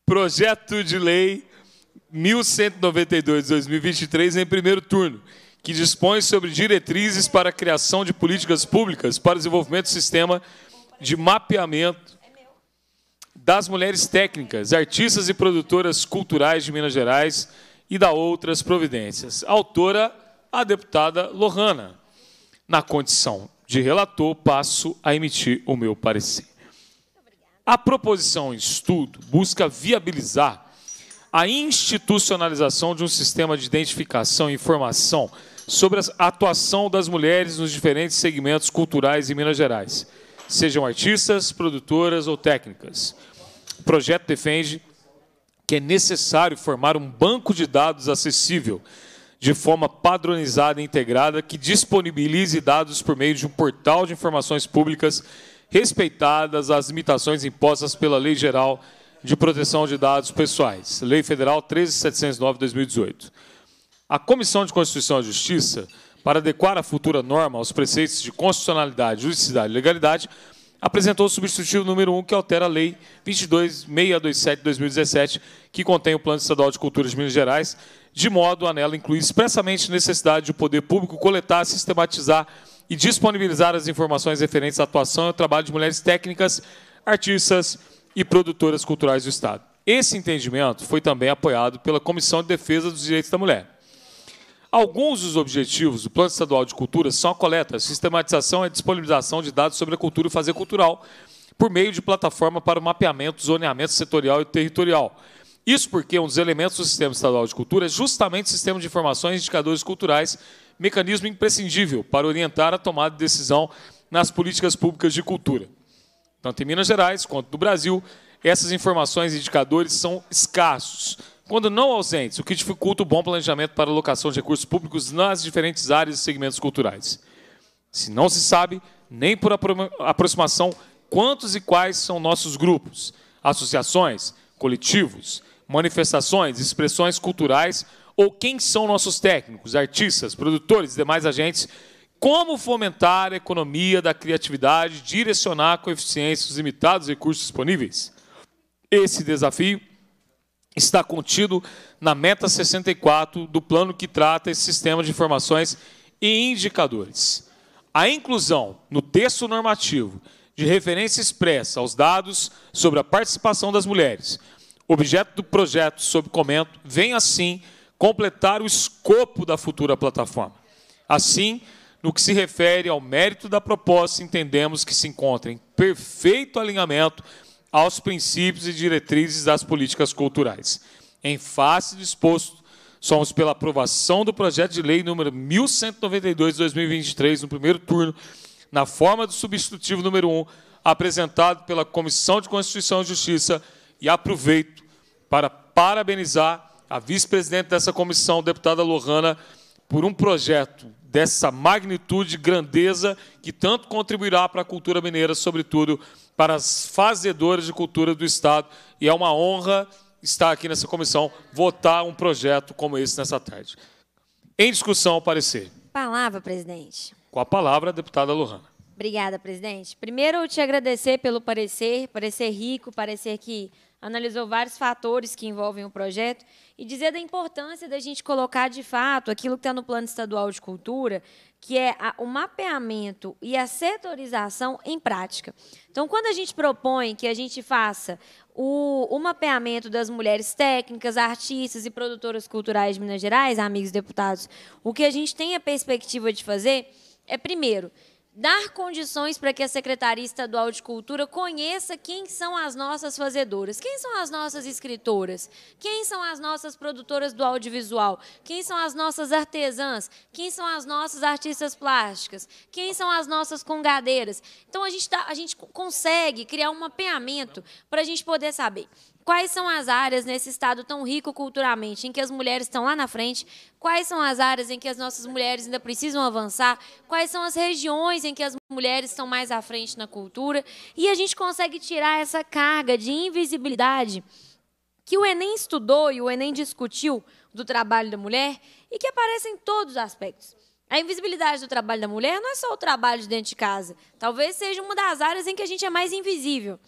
Projeto de Lei 1192-2023, em primeiro turno, que dispõe sobre diretrizes para a criação de políticas públicas para o desenvolvimento do sistema de mapeamento das mulheres técnicas, artistas e produtoras culturais de Minas Gerais, e da outras providências. Autora, a deputada Lohana. Na condição de relator, passo a emitir o meu parecer. A proposição em estudo busca viabilizar a institucionalização de um sistema de identificação e informação sobre a atuação das mulheres nos diferentes segmentos culturais em Minas Gerais, sejam artistas, produtoras ou técnicas. O projeto defende que é necessário formar um banco de dados acessível, de forma padronizada e integrada, que disponibilize dados por meio de um portal de informações públicas, respeitadas as limitações impostas pela Lei Geral de Proteção de Dados Pessoais, Lei Federal 13709/2018. A Comissão de Constituição e Justiça, para adequar a futura norma aos preceitos de constitucionalidade, juridicidade e legalidade, apresentou o substitutivo número 1, que altera a Lei 22627 de 2017, que contém o Plano Estadual de Cultura de Minas Gerais, de modo a nela incluir expressamente a necessidade de o poder público coletar, sistematizar e disponibilizar as informações referentes à atuação e ao trabalho de mulheres técnicas, artistas e produtoras culturais do Estado. Esse entendimento foi também apoiado pela Comissão de Defesa dos Direitos da Mulher. Alguns dos objetivos do Plano Estadual de Cultura são a coleta, a sistematização e a disponibilização de dados sobre a cultura e o fazer cultural, por meio de plataforma para o mapeamento, zoneamento setorial e territorial. Isso porque um dos elementos do Sistema Estadual de Cultura é justamente o sistema de informações e indicadores culturais, mecanismo imprescindível para orientar a tomada de decisão nas políticas públicas de cultura. Tanto em Minas Gerais quanto no Brasil, essas informações e indicadores são escassos quando não ausentes, o que dificulta o bom planejamento para alocação de recursos públicos nas diferentes áreas e segmentos culturais. Se não se sabe, nem por aproximação, quantos e quais são nossos grupos, associações, coletivos, manifestações, expressões culturais ou quem são nossos técnicos, artistas, produtores e demais agentes, como fomentar a economia da criatividade, direcionar com eficiência os limitados recursos disponíveis. Esse desafio está contido na meta 64 do plano que trata esse sistema de informações e indicadores. A inclusão no texto normativo de referência expressa aos dados sobre a participação das mulheres, objeto do projeto sob comento, vem assim completar o escopo da futura plataforma. Assim, no que se refere ao mérito da proposta, entendemos que se encontra em perfeito alinhamento aos princípios e diretrizes das políticas culturais. Em face do exposto, somos pela aprovação do projeto de lei número 1192 de 2023, no primeiro turno, na forma do substitutivo número 1, apresentado pela Comissão de Constituição e Justiça, e aproveito para parabenizar a vice-presidente dessa comissão, deputada Lohana, por um projeto dessa magnitude, grandeza, que tanto contribuirá para a cultura mineira, sobretudo para as fazedoras de cultura do Estado. E é uma honra estar aqui nessa comissão, votar um projeto como esse nessa tarde. Em discussão, parecer. Palavra, presidente. Com a palavra, a deputada Lohana. Obrigada, presidente. Primeiro, eu te agradecer pelo parecer, parecer rico, parecer que analisou vários fatores que envolvem o projeto e dizer da importância da gente colocar de fato aquilo que está no plano estadual de cultura que é a, o mapeamento e a setorização em prática. Então, quando a gente propõe que a gente faça o, o, mapeamento das mulheres técnicas, artistas e produtoras culturais de Minas Gerais, amigos deputados, o que a gente tem a perspectiva de fazer é, primeiro, dar condições para que a Secretaria Estadual de Cultura conheça quem são as nossas fazedoras, quem são as nossas escritoras, quem são as nossas produtoras do audiovisual, quem são as nossas artesãs, quem são as nossas artistas plásticas, quem são as nossas congadeiras. Então, a gente, tá, a gente consegue criar um mapeamento para a gente poder saber Quais são as áreas nesse estado tão rico culturalmente em que as mulheres estão lá na frente? Quais são as áreas em que as nossas mulheres ainda precisam avançar? Quais são as regiões em que as mulheres estão mais à frente na cultura? E a gente consegue tirar essa carga de invisibilidade que o Enem estudou e o Enem discutiu do trabalho da mulher e que aparece em todos os aspectos. A invisibilidade do trabalho da mulher não é só o trabalho de dentro de casa. Talvez seja uma das áreas em que a gente é mais invisível.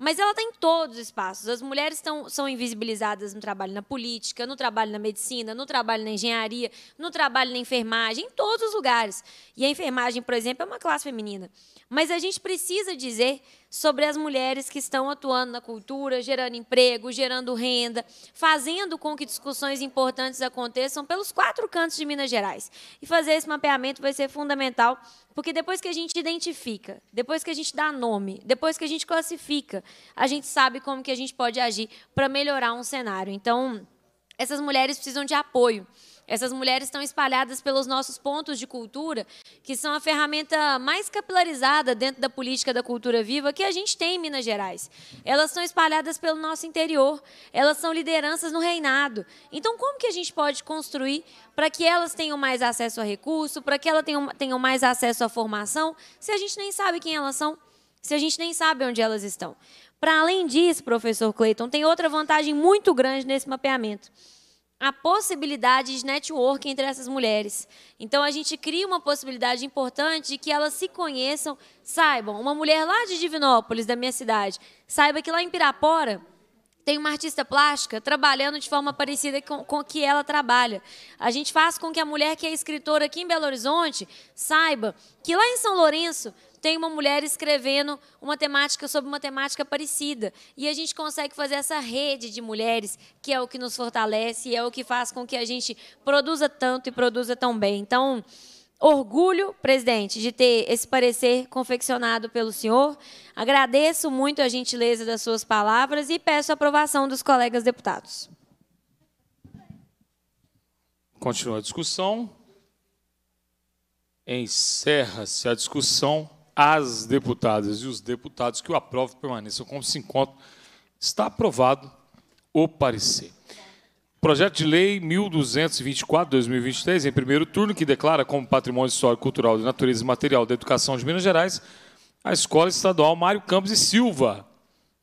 Mas ela está em todos os espaços. As mulheres tão, são invisibilizadas no trabalho na política, no trabalho na medicina, no trabalho na engenharia, no trabalho na enfermagem, em todos os lugares. E a enfermagem, por exemplo, é uma classe feminina. Mas a gente precisa dizer sobre as mulheres que estão atuando na cultura, gerando emprego, gerando renda, fazendo com que discussões importantes aconteçam pelos quatro cantos de Minas Gerais. E fazer esse mapeamento vai ser fundamental, porque depois que a gente identifica, depois que a gente dá nome, depois que a gente classifica, a gente sabe como que a gente pode agir para melhorar um cenário. Então, essas mulheres precisam de apoio. Essas mulheres estão espalhadas pelos nossos pontos de cultura, que são a ferramenta mais capilarizada dentro da política da cultura viva que a gente tem em Minas Gerais. Elas são espalhadas pelo nosso interior, elas são lideranças no reinado. Então, como que a gente pode construir para que elas tenham mais acesso a recurso, para que elas tenham, tenham mais acesso à formação, se a gente nem sabe quem elas são? Se a gente nem sabe onde elas estão. Para além disso, professor Clayton, tem outra vantagem muito grande nesse mapeamento a possibilidade de network entre essas mulheres. Então a gente cria uma possibilidade importante de que elas se conheçam, saibam. Uma mulher lá de Divinópolis, da minha cidade, saiba que lá em Pirapora tem uma artista plástica trabalhando de forma parecida com, com que ela trabalha. A gente faz com que a mulher que é escritora aqui em Belo Horizonte saiba que lá em São Lourenço tem uma mulher escrevendo uma temática sobre uma temática parecida. E a gente consegue fazer essa rede de mulheres, que é o que nos fortalece e é o que faz com que a gente produza tanto e produza tão bem. Então, orgulho, presidente, de ter esse parecer confeccionado pelo senhor. Agradeço muito a gentileza das suas palavras e peço a aprovação dos colegas deputados. Continua a discussão. Encerra-se a discussão as deputadas e os deputados que o aprovam permaneçam como se encontram. Está aprovado o parecer. Projeto de Lei 1224-2023, em primeiro turno, que declara como patrimônio histórico, cultural de natureza e material da educação de Minas Gerais a Escola Estadual Mário Campos e Silva,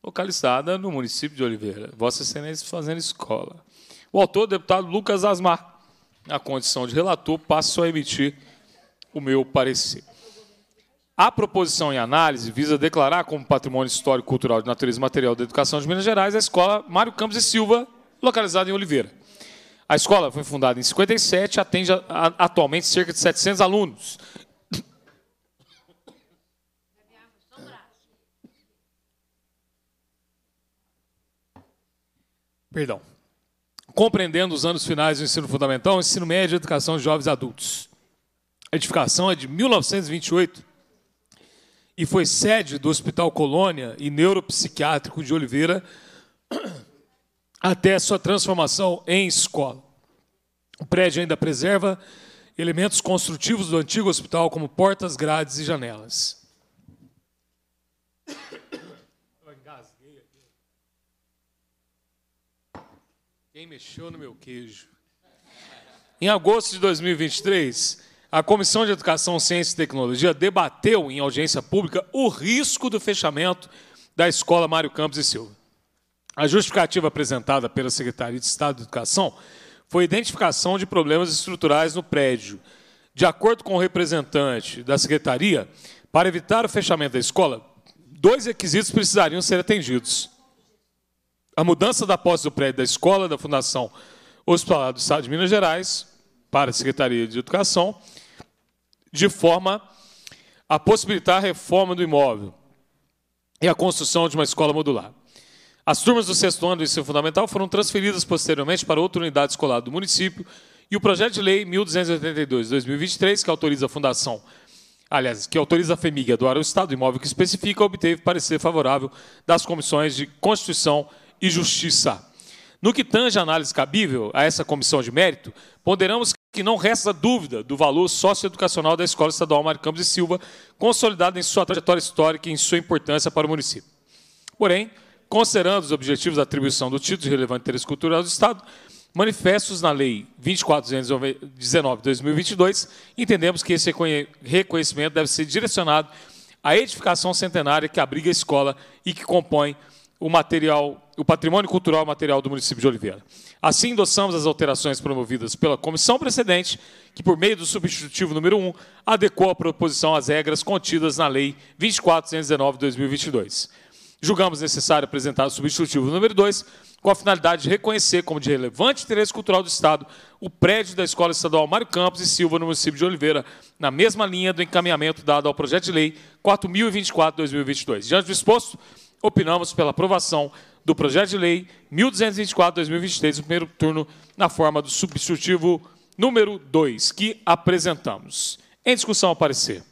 localizada no município de Oliveira. Vossa Excelência fazendo escola. O autor, deputado Lucas Asmar, na condição de relator, passo a emitir o meu parecer. A proposição em análise visa declarar como patrimônio histórico cultural de natureza material da educação de Minas Gerais a escola Mário Campos e Silva, localizada em Oliveira. A escola foi fundada em 57 e atende atualmente cerca de 700 alunos. Perdão. Compreendendo os anos finais do ensino fundamental, ensino médio e educação de jovens adultos. A edificação é de 1928 e foi sede do Hospital Colônia e Neuropsiquiátrico de Oliveira até sua transformação em escola. O prédio ainda preserva elementos construtivos do antigo hospital, como portas, grades e janelas. Quem mexeu no meu queijo? Em agosto de 2023, a Comissão de Educação, Ciência e Tecnologia debateu em audiência pública o risco do fechamento da escola Mário Campos e Silva. A justificativa apresentada pela Secretaria de Estado de Educação foi a identificação de problemas estruturais no prédio. De acordo com o representante da secretaria, para evitar o fechamento da escola, dois requisitos precisariam ser atendidos: a mudança da posse do prédio da escola da Fundação Hospitalar do Estado de Minas Gerais para a Secretaria de Educação, de forma a possibilitar a reforma do imóvel e a construção de uma escola modular. As turmas do sexto ano do ensino fundamental foram transferidas posteriormente para outra unidade escolar do município e o projeto de lei 1282/2023, que autoriza a fundação, aliás, que autoriza a FEMIG a doar o Estado imóvel que especifica, obteve parecer favorável das comissões de Constituição e Justiça. No que tange a análise cabível a essa comissão de mérito, ponderamos que não resta dúvida do valor socioeducacional da Escola Estadual Mário Campos e Silva, consolidada em sua trajetória histórica e em sua importância para o município. Porém, considerando os objetivos da atribuição do título de relevante interesse cultural do Estado, manifestos na Lei 2419-2022, entendemos que esse reconhecimento deve ser direcionado à edificação centenária que abriga a escola e que compõe a o material, o patrimônio cultural material do município de Oliveira. Assim, endossamos as alterações promovidas pela comissão precedente, que, por meio do substitutivo número 1, adequou a proposição às regras contidas na Lei 2419 de 2022. Julgamos necessário apresentar o substitutivo número 2, com a finalidade de reconhecer como de relevante interesse cultural do Estado o prédio da Escola Estadual Mário Campos e Silva, no município de Oliveira, na mesma linha do encaminhamento dado ao projeto de lei 4024-2022. Diante do exposto, opinamos pela aprovação do projeto de lei 1224-2023, em primeiro turno, na forma do substitutivo número 2, que apresentamos. Em discussão, ao parecer.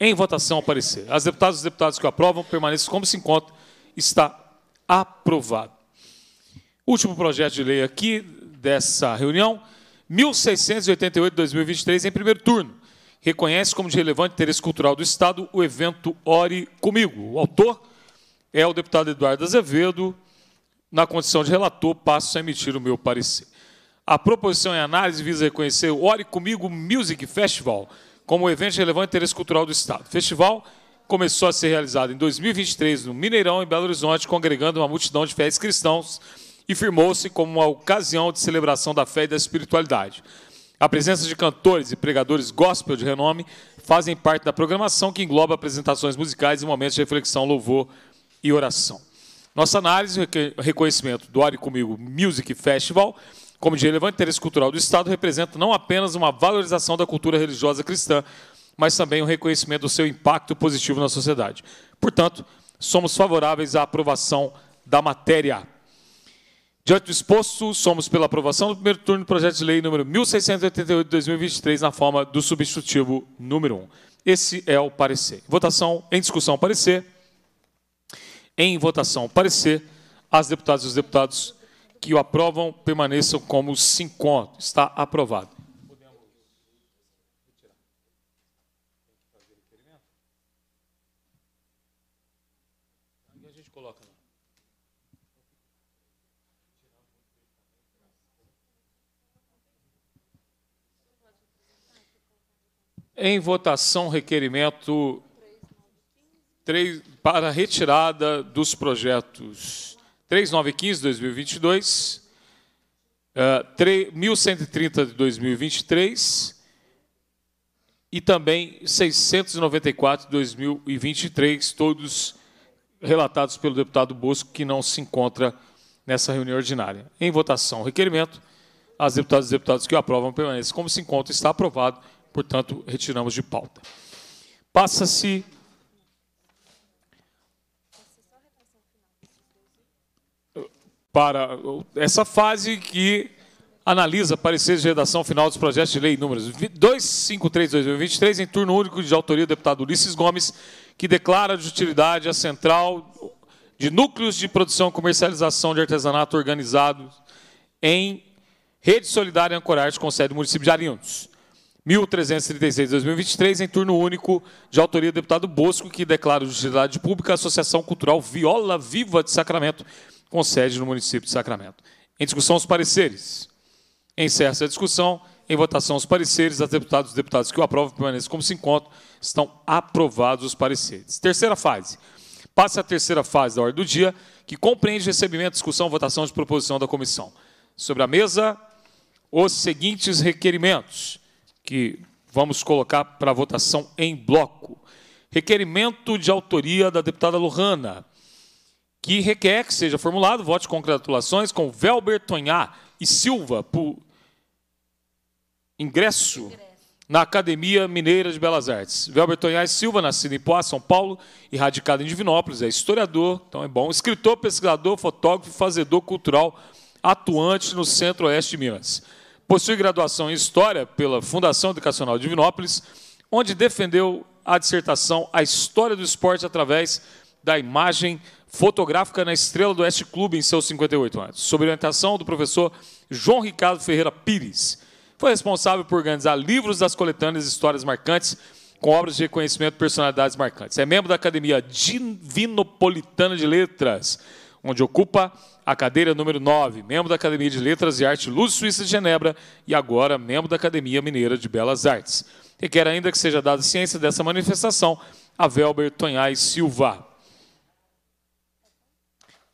Em votação, ao parecer. As deputadas e os deputados que aprovam permaneçam como se encontra. Está aprovado. Último projeto de lei aqui dessa reunião, 1688-2023, em primeiro turno reconhece como de relevante interesse cultural do Estado o evento Ore Comigo. O autor é o deputado Eduardo Azevedo. Na condição de relator, passo a emitir o meu parecer. A proposição em análise visa reconhecer o Ore Comigo Music Festival como evento de relevante interesse cultural do Estado. O festival começou a ser realizado em 2023 no Mineirão, em Belo Horizonte, congregando uma multidão de fiéis cristãos e firmou-se como uma ocasião de celebração da fé e da espiritualidade. A presença de cantores e pregadores gospel de renome fazem parte da programação que engloba apresentações musicais e momentos de reflexão, louvor e oração. Nossa análise e reconhecimento do Are Comigo Music Festival, como de relevante interesse cultural do Estado, representa não apenas uma valorização da cultura religiosa cristã, mas também um reconhecimento do seu impacto positivo na sociedade. Portanto, somos favoráveis à aprovação da matéria. Diante do exposto, somos pela aprovação do primeiro turno do projeto de lei número 1688 de 2023, na forma do substitutivo número 1. Esse é o parecer. Votação em discussão, parecer. Em votação, parecer. As deputadas e os deputados que o aprovam permaneçam como se encontram. Está aprovado. Em votação, requerimento 3, para retirada dos projetos 3915 eh, de 2022, 1130 de 2023 e também 694 de 2023, todos relatados pelo deputado Bosco, que não se encontra nessa reunião ordinária. Em votação, requerimento. As deputadas e deputados que o aprovam permanecem como se encontra, está aprovado Portanto, retiramos de pauta. Passa-se. Para essa fase que analisa pareceres de redação final dos projetos de lei números 253-2023, em turno único de autoria do deputado Ulisses Gomes, que declara de utilidade a Central de Núcleos de Produção e Comercialização de Artesanato Organizado em Rede Solidária Ancorage, com sede do município de Arinos. 1336 2023, em turno único, de autoria do deputado Bosco, que declara de utilidade pública a Associação Cultural Viola Viva de Sacramento, com sede no município de Sacramento. Em discussão, os pareceres. Encerra-se a discussão. Em votação, os pareceres das deputadas e deputados que o aprovam permaneçam como se encontram. Estão aprovados os pareceres. Terceira fase. Passa a terceira fase da ordem do dia, que compreende recebimento, discussão votação de proposição da comissão. Sobre a mesa, os seguintes requerimentos que vamos colocar para votação em bloco. Requerimento de autoria da deputada Lohana, que requer que seja formulado voto de congratulações com Velber Tonhá e Silva por ingresso na Academia Mineira de Belas Artes. Velber e Silva, nascido em Poá, São Paulo, e radicado em Divinópolis, é historiador, então é bom, escritor, pesquisador, fotógrafo, fazedor cultural, atuante no centro-oeste de Minas. Possui graduação em História pela Fundação Educacional Divinópolis, onde defendeu a dissertação A História do Esporte através da imagem fotográfica na Estrela do Oeste Clube em seus 58 anos, sob orientação do professor João Ricardo Ferreira Pires. Foi responsável por organizar livros das coletâneas Histórias Marcantes, com obras de reconhecimento de personalidades marcantes. É membro da Academia Divinopolitana de Letras, onde ocupa a cadeira número 9, membro da Academia de Letras e Arte Luz Suíça de Genebra e agora membro da Academia Mineira de Belas Artes. Requer ainda que seja dada ciência dessa manifestação a Velber Tonhais Silva.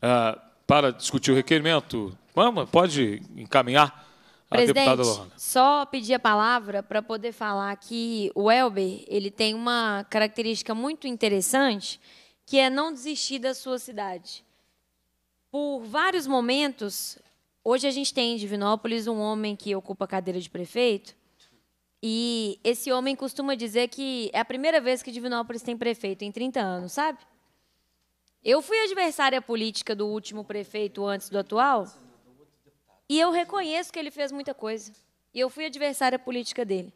Ah, para discutir o requerimento, vamos, pode encaminhar a Presidente, deputada Lohana. Só pedir a palavra para poder falar que o Elber ele tem uma característica muito interessante, que é não desistir da sua cidade por vários momentos, hoje a gente tem em Divinópolis um homem que ocupa a cadeira de prefeito, e esse homem costuma dizer que é a primeira vez que Divinópolis tem prefeito em 30 anos, sabe? Eu fui adversária política do último prefeito antes do atual, e eu reconheço que ele fez muita coisa. E eu fui adversária política dele.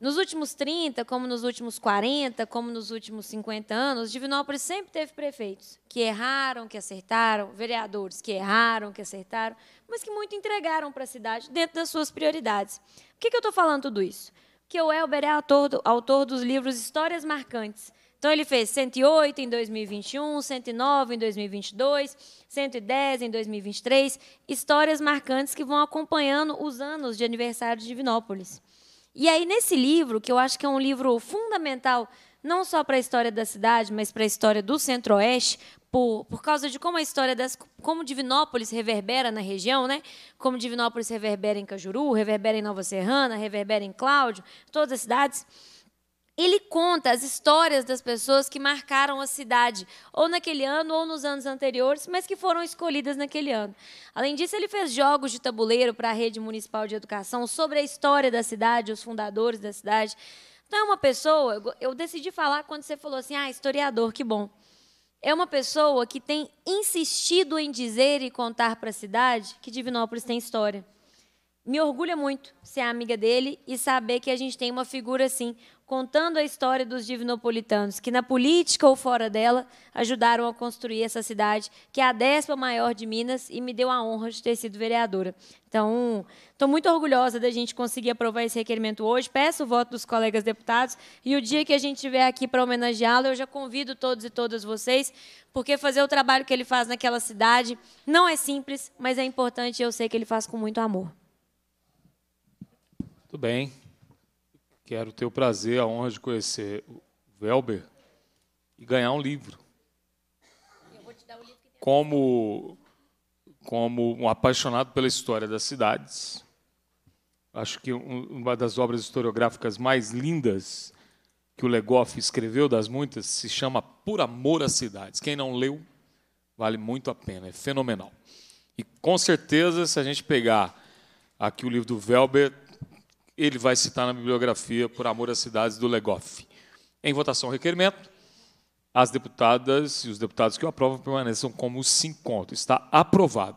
Nos últimos 30, como nos últimos 40, como nos últimos 50 anos, Divinópolis sempre teve prefeitos que erraram, que acertaram, vereadores que erraram, que acertaram, mas que muito entregaram para a cidade dentro das suas prioridades. Por que, que eu estou falando tudo isso? Porque o Elber é autor, do, autor dos livros Histórias Marcantes. Então, ele fez 108 em 2021, 109 em 2022, 110 em 2023, histórias marcantes que vão acompanhando os anos de aniversário de Divinópolis. E aí, nesse livro, que eu acho que é um livro fundamental, não só para a história da cidade, mas para a história do Centro-Oeste, por, por causa de como a história das. como Divinópolis reverbera na região, né? Como Divinópolis reverbera em Cajuru, reverbera em Nova Serrana, reverbera em Cláudio, todas as cidades ele conta as histórias das pessoas que marcaram a cidade, ou naquele ano ou nos anos anteriores, mas que foram escolhidas naquele ano. Além disso, ele fez jogos de tabuleiro para a rede municipal de educação sobre a história da cidade, os fundadores da cidade. Então, é uma pessoa, eu decidi falar quando você falou assim: ah, historiador, que bom. É uma pessoa que tem insistido em dizer e contar para a cidade que Divinópolis tem história. Me orgulha muito ser amiga dele e saber que a gente tem uma figura assim, contando a história dos divinopolitanos, que na política ou fora dela ajudaram a construir essa cidade, que é a décima maior de Minas e me deu a honra de ter sido vereadora. Então, estou muito orgulhosa da gente conseguir aprovar esse requerimento hoje. Peço o voto dos colegas deputados e o dia que a gente estiver aqui para homenageá-lo, eu já convido todos e todas vocês, porque fazer o trabalho que ele faz naquela cidade não é simples, mas é importante e eu sei que ele faz com muito amor. Tudo bem. Quero ter o prazer, a honra de conhecer o Velber e ganhar um livro. como, como um apaixonado pela história das cidades, acho que uma das obras historiográficas mais lindas que o Legoff escreveu, das muitas, se chama Por Amor às Cidades. Quem não leu, vale muito a pena, é fenomenal. E com certeza, se a gente pegar aqui o livro do Velber, ele vai citar na bibliografia Por Amor às Cidades do Legoff. Em votação, requerimento. As deputadas e os deputados que o aprovam permaneçam como se encontram. Está aprovado.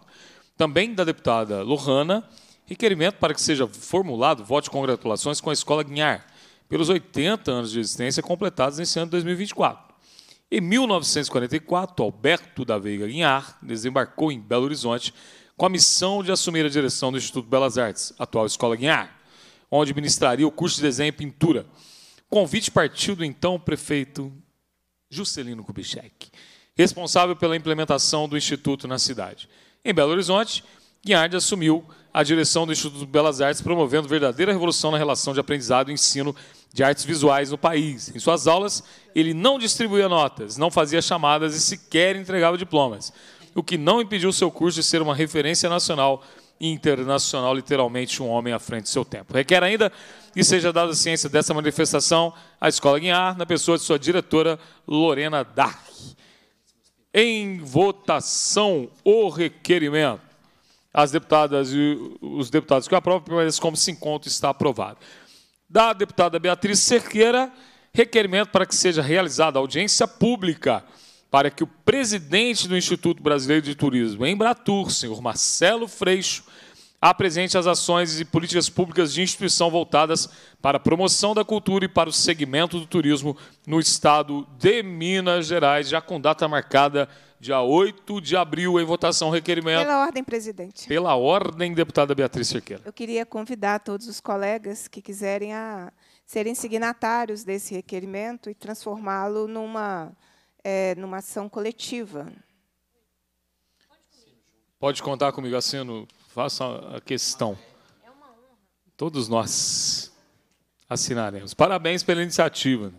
Também da deputada Lohana, requerimento para que seja formulado voto de congratulações com a Escola Guinhar pelos 80 anos de existência completados nesse ano de 2024. Em 1944, Alberto da Veiga Guinhar desembarcou em Belo Horizonte com a missão de assumir a direção do Instituto Belas Artes, atual Escola Guinhar onde ministraria o curso de desenho e pintura. convite partiu do então prefeito Juscelino Kubitschek, responsável pela implementação do Instituto na cidade. Em Belo Horizonte, Guiardi assumiu a direção do Instituto Belas Artes, promovendo verdadeira revolução na relação de aprendizado e ensino de artes visuais no país. Em suas aulas, ele não distribuía notas, não fazia chamadas e sequer entregava diplomas, o que não impediu seu curso de ser uma referência nacional internacional, literalmente um homem à frente do seu tempo. Requer ainda que seja dada ciência dessa manifestação à Escola Guinhar, na pessoa de sua diretora, Lorena Dark. Em votação, o requerimento. As deputadas e os deputados que aprovam permanecem como se encontra está aprovado. Da deputada Beatriz Cerqueira, requerimento para que seja realizada audiência pública para que o presidente do Instituto Brasileiro de Turismo, Embratur, senhor Marcelo Freixo, apresente as ações e políticas públicas de instituição voltadas para a promoção da cultura e para o segmento do turismo no estado de Minas Gerais, já com data marcada dia 8 de abril em votação requerimento. Pela ordem, presidente. Pela ordem, deputada Beatriz Cerqueira. Eu queria convidar todos os colegas que quiserem a serem signatários desse requerimento e transformá-lo numa é, numa ação coletiva. Pode contar comigo, assino Faça a questão. Todos nós assinaremos. Parabéns pela iniciativa.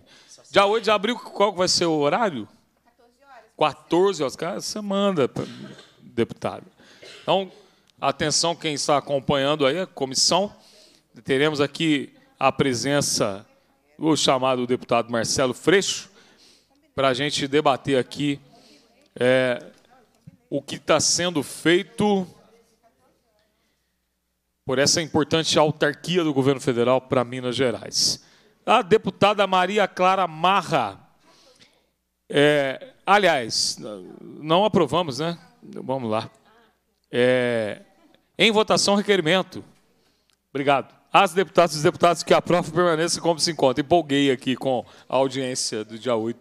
Dia 8 de abril, qual vai ser o horário? 14 horas. Cara, você manda, deputado. Então, atenção quem está acompanhando aí a comissão. Teremos aqui a presença do chamado deputado Marcelo Freixo para a gente debater aqui é, o que está sendo feito por essa importante autarquia do governo federal para Minas Gerais. A deputada Maria Clara Marra. É, aliás, não aprovamos, né? Vamos lá. É, em votação, requerimento. Obrigado. As deputadas e os deputados que aprovam permaneçam como se encontram. Empolguei aqui com a audiência do dia 8.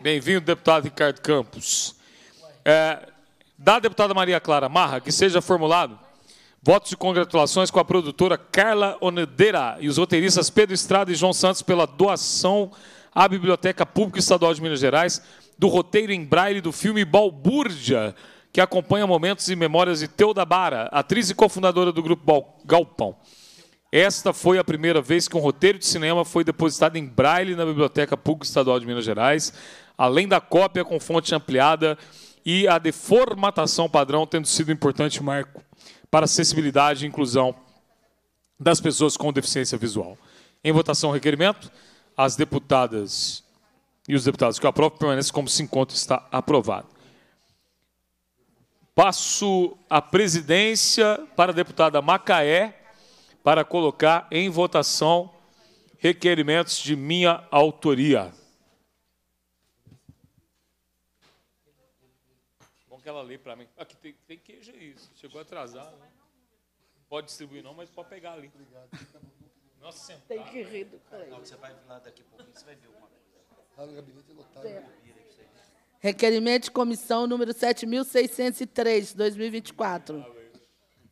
Bem-vindo, deputado Ricardo Campos. É, da deputada Maria Clara Marra, que seja formulado Votos de congratulações com a produtora Carla Onedeira e os roteiristas Pedro Estrada e João Santos pela doação à Biblioteca Pública Estadual de Minas Gerais do roteiro em braille do filme Balbúrdia, que acompanha momentos e memórias de Teuda Bara, atriz e cofundadora do grupo Galpão. Esta foi a primeira vez que um roteiro de cinema foi depositado em braille na Biblioteca Pública Estadual de Minas Gerais, além da cópia com fonte ampliada e a deformatação padrão tendo sido um importante marco para acessibilidade e inclusão das pessoas com deficiência visual. Em votação, requerimento. As deputadas e os deputados que eu aprovo permanecem como se encontra, está aprovado. Passo a presidência para a deputada Macaé para colocar em votação requerimentos de minha autoria. aquela lei para mim. Aqui tem, tem queijo é isso chegou atrasado. Né? Pode distribuir não, mas pode pegar ali. Obrigado. Nossa, sentado. Tem que rir do Cleiton. Você vai lá daqui a pouquinho, você vai ver alguma coisa. Lá tá no gabinete é lotado. É. Requerimento de comissão número 7.603, 2024.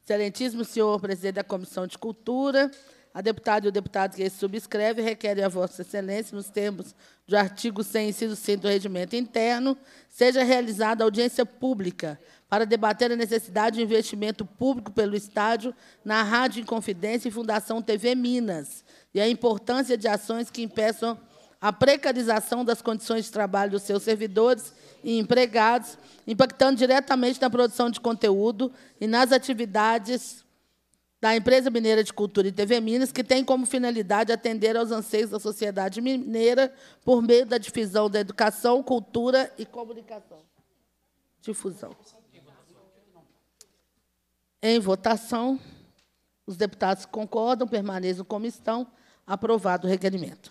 Excelentíssimo senhor presidente da Comissão de Cultura, a deputada e o deputado que subscreve requerem a Vossa Excelência, nos termos do artigo 100, inciso 5 do Regimento Interno, seja realizada audiência pública para debater a necessidade de investimento público pelo Estádio na Rádio Inconfidência e Fundação TV Minas e a importância de ações que impeçam a precarização das condições de trabalho dos seus servidores e empregados, impactando diretamente na produção de conteúdo e nas atividades da Empresa Mineira de Cultura e TV Minas, que tem como finalidade atender aos anseios da sociedade mineira por meio da difusão da educação, cultura e comunicação. Difusão. Em votação, os deputados concordam, permaneçam como estão. Aprovado o requerimento.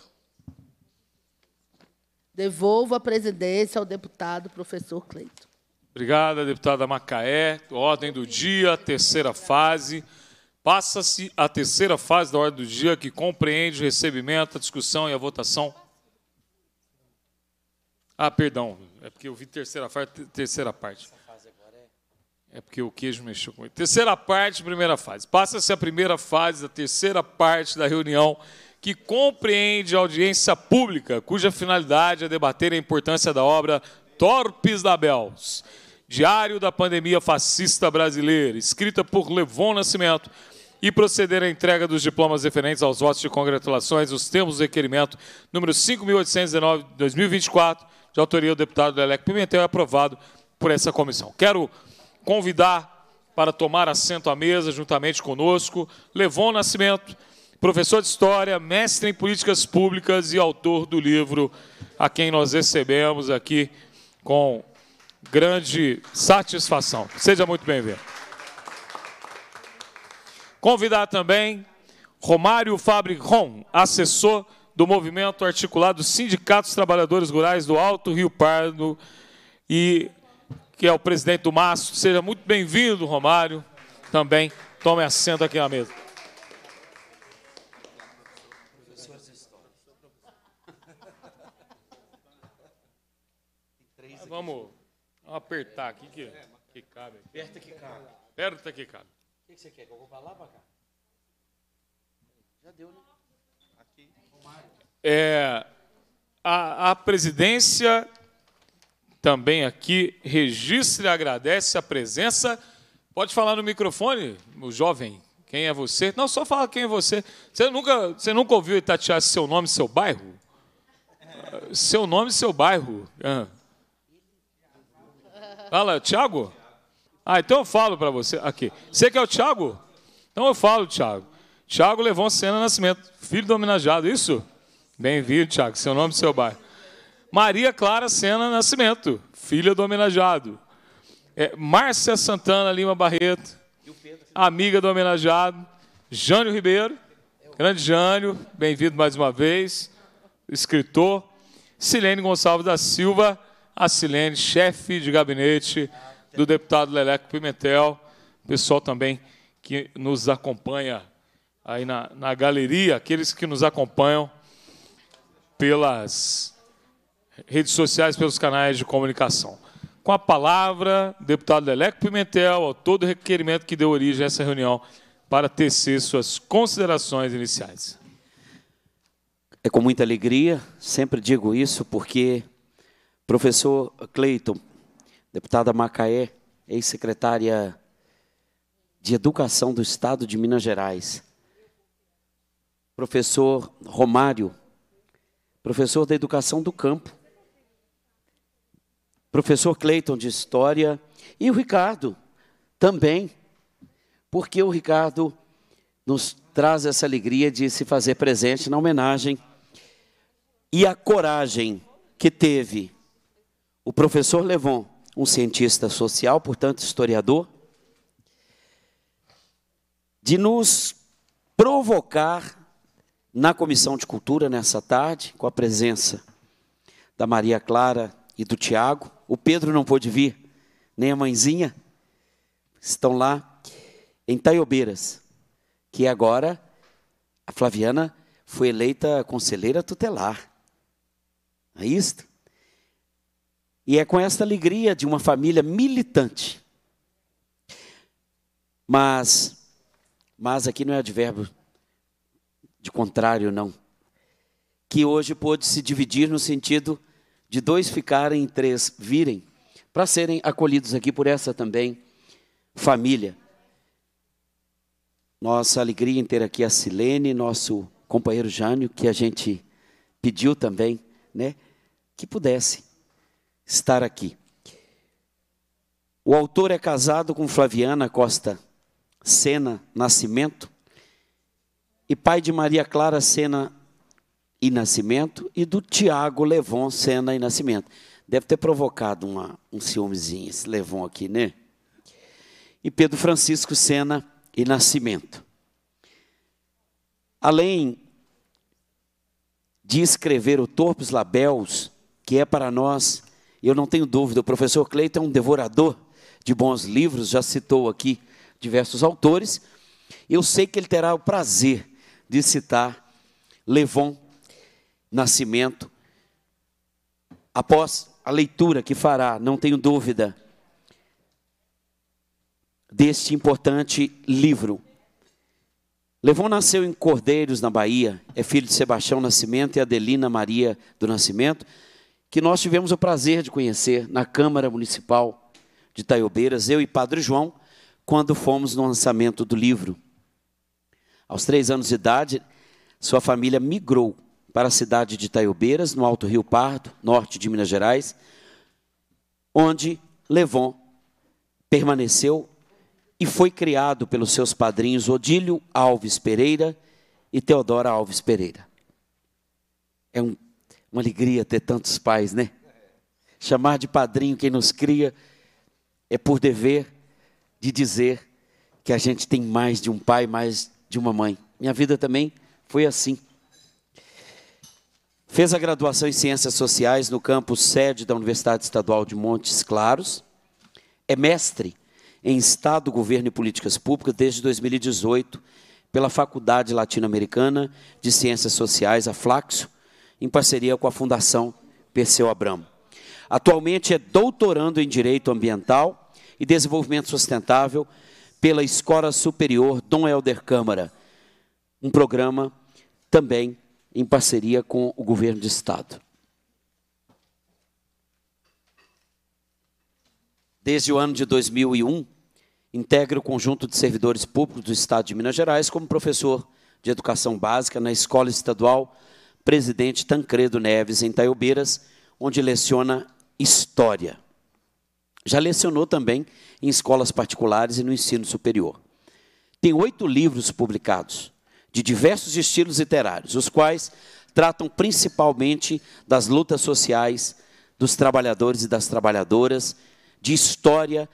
Devolvo a presidência ao deputado professor Cleito. Obrigada, deputada Macaé. Ordem do dia, terceira fase. Passa-se a terceira fase da ordem do dia, que compreende o recebimento, a discussão e a votação. Ah, perdão, é porque eu vi terceira, terceira parte. É, é porque o queijo mexeu comigo. Terceira parte, primeira fase. Passa-se a primeira fase da terceira parte da reunião, que compreende a audiência pública, cuja finalidade é debater a importância da obra Torpes da Bels, Diário da Pandemia Fascista Brasileira, escrita por Levon Nascimento, e proceder à entrega dos diplomas referentes aos votos de congratulações, os termos do requerimento número 5.819-2024, de autoria do deputado Leleco Pimentel, é aprovado por essa comissão. Quero convidar para tomar assento à mesa, juntamente conosco, Levon Nascimento, professor de História, mestre em Políticas Públicas e autor do livro, a quem nós recebemos aqui com grande satisfação. Seja muito bem-vindo. Convidar também Romário Fabri Ron, assessor do movimento articulado Sindicatos Trabalhadores Rurais do Alto Rio Pardo e que é o presidente do MASTO. Seja muito bem-vindo, Romário. Também tome assento aqui na mesa. vamos apertar aqui que, que cabe. Aperta que cabe. Aperta que cabe que você quer? Que eu vou pra lá, pra cá? Já deu, né? Aqui. É, a, a presidência também aqui registra e agradece a presença. Pode falar no microfone, o jovem. Quem é você? Não, só fala quem é você. Você nunca, você nunca ouviu Itatiaia seu nome, seu bairro? Seu nome, seu bairro. Ah. Fala, Tiago? Ah, então eu falo para você. Aqui. Você que é o Tiago? Então eu falo, Tiago. Tiago a Sena Nascimento, filho do homenageado, isso? Bem-vindo, Tiago, seu nome e seu bairro. Maria Clara Sena Nascimento, filha do homenageado. É, Márcia Santana Lima Barreto, amiga do homenageado. Jânio Ribeiro, grande Jânio, bem-vindo mais uma vez. Escritor. Silene Gonçalves da Silva, a Silene, chefe de gabinete do deputado Leleco Pimentel, pessoal também que nos acompanha aí na, na galeria, aqueles que nos acompanham pelas redes sociais, pelos canais de comunicação. Com a palavra, deputado Leleco Pimentel, ao todo requerimento que deu origem a essa reunião, para tecer suas considerações iniciais. É com muita alegria, sempre digo isso, porque, professor Cleiton, deputada Macaé, ex-secretária de Educação do Estado de Minas Gerais, professor Romário, professor da Educação do Campo, professor Cleiton de História e o Ricardo também, porque o Ricardo nos traz essa alegria de se fazer presente na homenagem e a coragem que teve o professor Levon um cientista social, portanto, historiador, de nos provocar na Comissão de Cultura nessa tarde, com a presença da Maria Clara e do Tiago. O Pedro não pôde vir, nem a mãezinha, estão lá em Taiobeiras, que agora a Flaviana foi eleita conselheira tutelar. é isto? E é com esta alegria de uma família militante. Mas, mas aqui não é advérbio de contrário, não. Que hoje pôde se dividir no sentido de dois ficarem e três virem, para serem acolhidos aqui por essa também família. Nossa alegria em ter aqui a Silene, nosso companheiro Jânio, que a gente pediu também, né, que pudesse estar aqui. O autor é casado com Flaviana Costa Sena Nascimento e pai de Maria Clara Sena e Nascimento e do Tiago Levon Sena e Nascimento. Deve ter provocado uma, um ciúmezinho esse Levon aqui, né? E Pedro Francisco Sena e Nascimento. Além de escrever o Torpes Labels, que é para nós eu não tenho dúvida, o professor Cleiton é um devorador de bons livros, já citou aqui diversos autores. Eu sei que ele terá o prazer de citar Levon Nascimento após a leitura que fará, não tenho dúvida, deste importante livro. Levon nasceu em Cordeiros, na Bahia, é filho de Sebastião Nascimento e Adelina Maria do Nascimento que nós tivemos o prazer de conhecer na Câmara Municipal de Taiobeiras, eu e Padre João, quando fomos no lançamento do livro. Aos três anos de idade, sua família migrou para a cidade de Taiobeiras, no Alto Rio Pardo, norte de Minas Gerais, onde Levon permaneceu e foi criado pelos seus padrinhos Odílio Alves Pereira e Teodora Alves Pereira. É um uma alegria ter tantos pais, né? Chamar de padrinho quem nos cria é por dever de dizer que a gente tem mais de um pai, mais de uma mãe. Minha vida também foi assim. Fez a graduação em Ciências Sociais no campus sede da Universidade Estadual de Montes Claros. É mestre em Estado, Governo e Políticas Públicas desde 2018 pela Faculdade Latino-Americana de Ciências Sociais, a Flaxo, em parceria com a Fundação Perseu Abramo. Atualmente é doutorando em Direito Ambiental e Desenvolvimento Sustentável pela Escola Superior Dom Helder Câmara, um programa também em parceria com o Governo de Estado. Desde o ano de 2001, integra o conjunto de servidores públicos do Estado de Minas Gerais como professor de Educação Básica na Escola Estadual presidente Tancredo Neves, em Taiobeiras, onde leciona História. Já lecionou também em escolas particulares e no ensino superior. Tem oito livros publicados, de diversos estilos literários, os quais tratam principalmente das lutas sociais, dos trabalhadores e das trabalhadoras, de história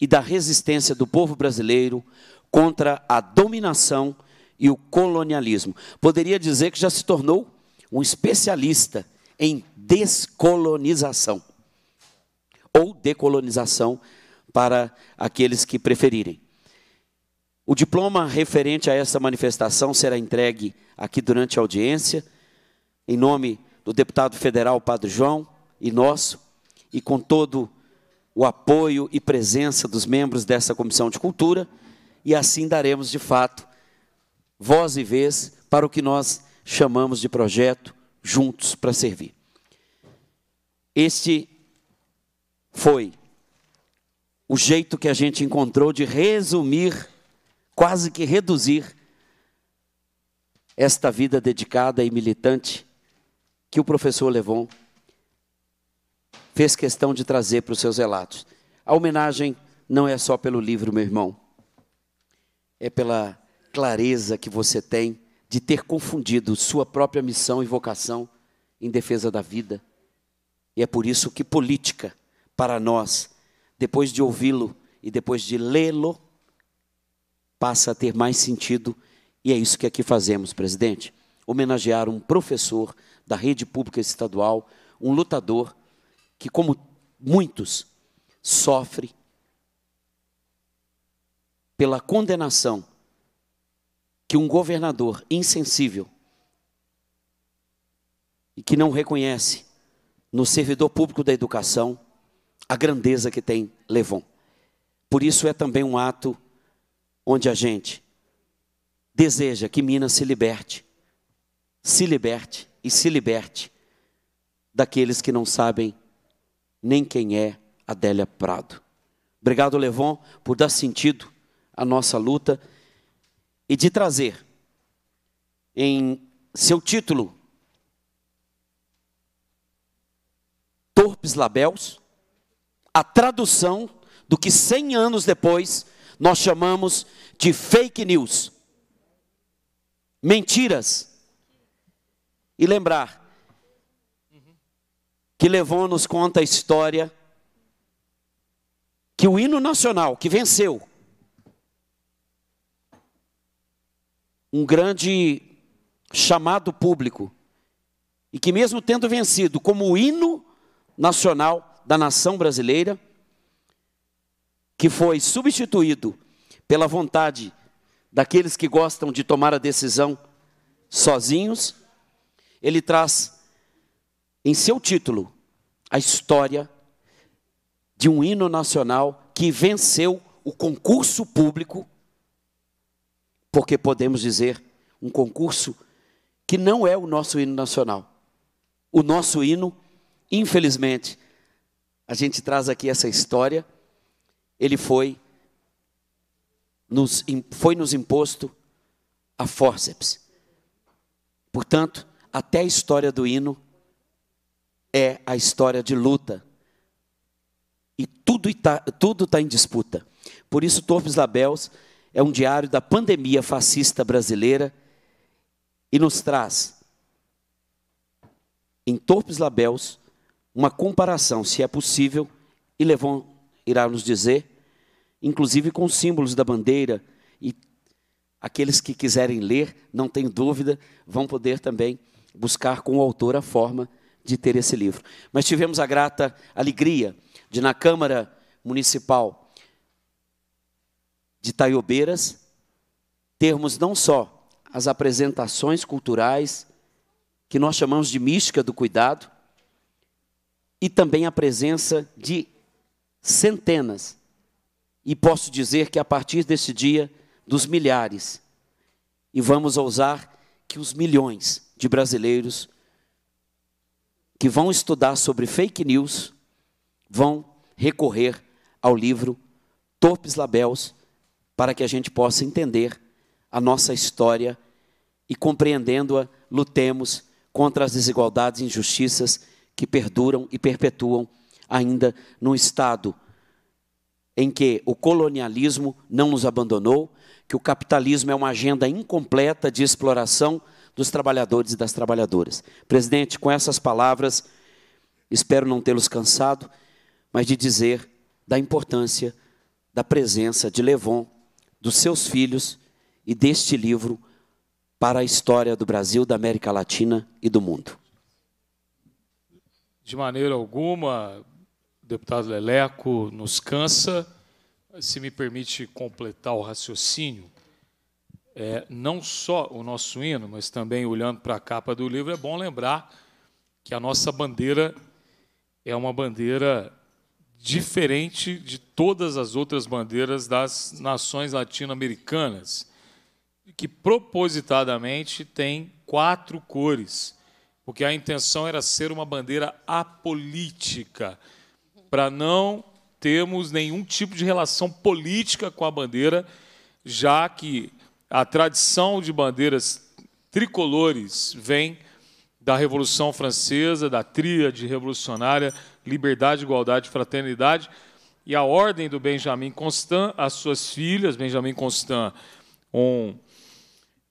e da resistência do povo brasileiro contra a dominação e o colonialismo. Poderia dizer que já se tornou um especialista em descolonização ou decolonização para aqueles que preferirem. O diploma referente a essa manifestação será entregue aqui durante a audiência, em nome do deputado federal Padre João e nosso, e com todo o apoio e presença dos membros dessa Comissão de Cultura, e assim daremos, de fato, voz e vez para o que nós chamamos de projeto Juntos para Servir. Este foi o jeito que a gente encontrou de resumir, quase que reduzir, esta vida dedicada e militante que o professor Levon fez questão de trazer para os seus relatos. A homenagem não é só pelo livro, meu irmão, é pela clareza que você tem de ter confundido sua própria missão e vocação em defesa da vida. E é por isso que política, para nós, depois de ouvi-lo e depois de lê-lo, passa a ter mais sentido. E é isso que aqui fazemos, presidente. Homenagear um professor da rede pública estadual, um lutador que, como muitos, sofre pela condenação que um governador insensível e que não reconhece no servidor público da educação a grandeza que tem Levon. Por isso é também um ato onde a gente deseja que Minas se liberte, se liberte e se liberte daqueles que não sabem nem quem é Adélia Prado. Obrigado, Levon, por dar sentido à nossa luta e de trazer em seu título Torpes Labels a tradução do que 100 anos depois nós chamamos de fake news, mentiras. E lembrar que levou nos conta a história que o hino nacional que venceu um grande chamado público e que, mesmo tendo vencido como o hino nacional da nação brasileira, que foi substituído pela vontade daqueles que gostam de tomar a decisão sozinhos, ele traz em seu título a história de um hino nacional que venceu o concurso público porque podemos dizer um concurso que não é o nosso hino nacional. O nosso hino, infelizmente, a gente traz aqui essa história, ele foi nos, foi nos imposto a forceps. Portanto, até a história do hino é a história de luta. E tudo está tudo tá em disputa. Por isso, Torpes Labels é um diário da pandemia fascista brasileira e nos traz, em torpes labéus, uma comparação, se é possível, e Levon irá nos dizer, inclusive com os símbolos da bandeira, e aqueles que quiserem ler, não tem dúvida, vão poder também buscar com o autor a forma de ter esse livro. Mas tivemos a grata alegria de, na Câmara Municipal, de Taiobeiras, termos não só as apresentações culturais, que nós chamamos de mística do cuidado, e também a presença de centenas, e posso dizer que a partir desse dia, dos milhares, e vamos ousar que os milhões de brasileiros que vão estudar sobre fake news vão recorrer ao livro Torpes Labels para que a gente possa entender a nossa história e, compreendendo-a, lutemos contra as desigualdades e injustiças que perduram e perpetuam ainda num Estado em que o colonialismo não nos abandonou, que o capitalismo é uma agenda incompleta de exploração dos trabalhadores e das trabalhadoras. Presidente, com essas palavras, espero não tê-los cansado, mas de dizer da importância da presença de Levon dos seus filhos e deste livro para a história do Brasil, da América Latina e do mundo. De maneira alguma, deputado Leleco, nos cansa. Se me permite completar o raciocínio, é, não só o nosso hino, mas também olhando para a capa do livro, é bom lembrar que a nossa bandeira é uma bandeira diferente de todas as outras bandeiras das nações latino-americanas, que propositadamente tem quatro cores, porque a intenção era ser uma bandeira apolítica, para não termos nenhum tipo de relação política com a bandeira, já que a tradição de bandeiras tricolores vem da Revolução Francesa, da tríade revolucionária liberdade, igualdade fraternidade. E a ordem do Benjamin Constant, as suas filhas, Benjamin Constant, um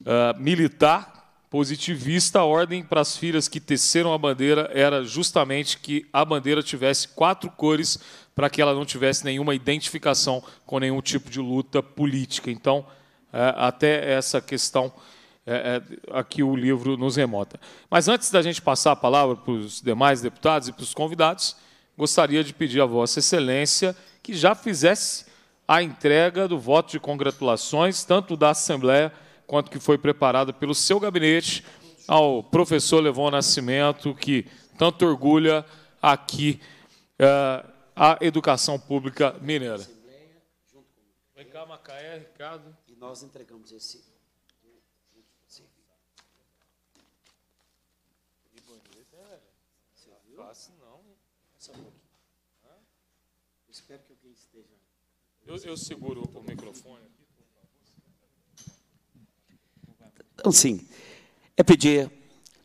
uh, militar positivista, a ordem para as filhas que teceram a bandeira era justamente que a bandeira tivesse quatro cores para que ela não tivesse nenhuma identificação com nenhum tipo de luta política. Então, é, até essa questão é, é, aqui o livro nos remota. Mas antes da gente passar a palavra para os demais deputados e para os convidados, gostaria de pedir a Vossa Excelência que já fizesse a entrega do voto de congratulações, tanto da Assembleia quanto que foi preparada pelo seu gabinete, ao professor Levon Nascimento, que tanto orgulha aqui eh, a educação pública mineira. Vem cá, Macaé, Ricardo. E nós entregamos esse Fácil não. Só um pouquinho. Eu espero que alguém esteja. Eu, eu seguro o microfone aqui. Então, sim, é pedir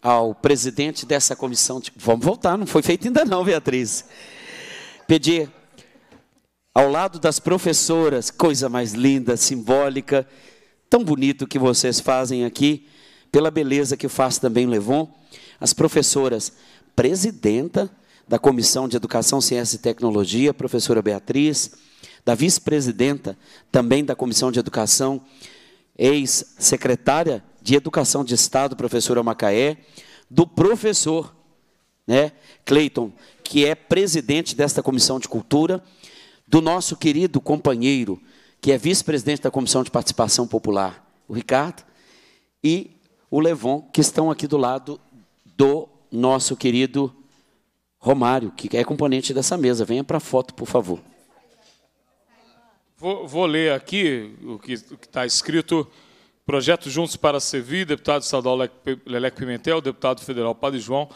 ao presidente dessa comissão. De... Vamos voltar, não foi feito ainda não, Beatriz. Pedir ao lado das professoras, coisa mais linda, simbólica, tão bonito que vocês fazem aqui, pela beleza que faz também Levon, as professoras, presidenta da Comissão de Educação, Ciência e Tecnologia, professora Beatriz, da vice-presidenta também da Comissão de Educação, ex-secretária de Educação de Estado, professora Macaé, do professor né, Cleiton, que é presidente desta Comissão de Cultura, do nosso querido companheiro, que é vice-presidente da Comissão de Participação Popular, o Ricardo, e o Levon, que estão aqui do lado do nosso querido Romário, que é componente dessa mesa. Venha para a foto, por favor. Vou, vou, ler aqui o que está escrito. Projeto Juntos para Servir, deputado estadual Leleco Pimentel, deputado federal Padre João,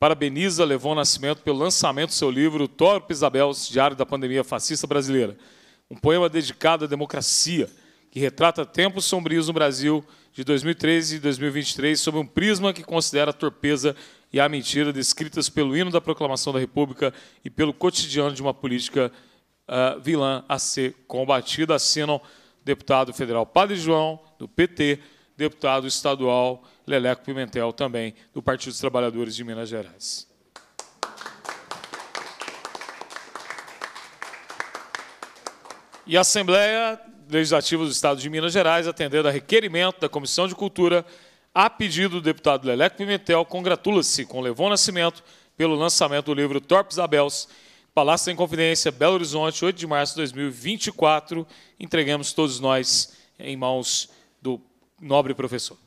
parabeniza Levon Nascimento pelo lançamento do seu livro Torpe Isabel, Diário da Pandemia Fascista Brasileira, um poema dedicado à democracia, que retrata tempos sombrios no Brasil de 2013 e 2023 sob um prisma que considera a torpeza e à mentira descritas pelo hino da proclamação da República e pelo cotidiano de uma política uh, vilã a ser combatida, assinam deputado federal Padre João, do PT, deputado estadual Leleco Pimentel, também do Partido dos Trabalhadores de Minas Gerais. E a Assembleia Legislativa do Estado de Minas Gerais, atendendo a requerimento da Comissão de Cultura, a pedido do deputado Leleco Pimentel, congratula-se com Levon Nascimento pelo lançamento do livro Torpes Abels, Palácio em Confidência, Belo Horizonte, 8 de março de 2024. Entregamos todos nós em mãos do nobre professor.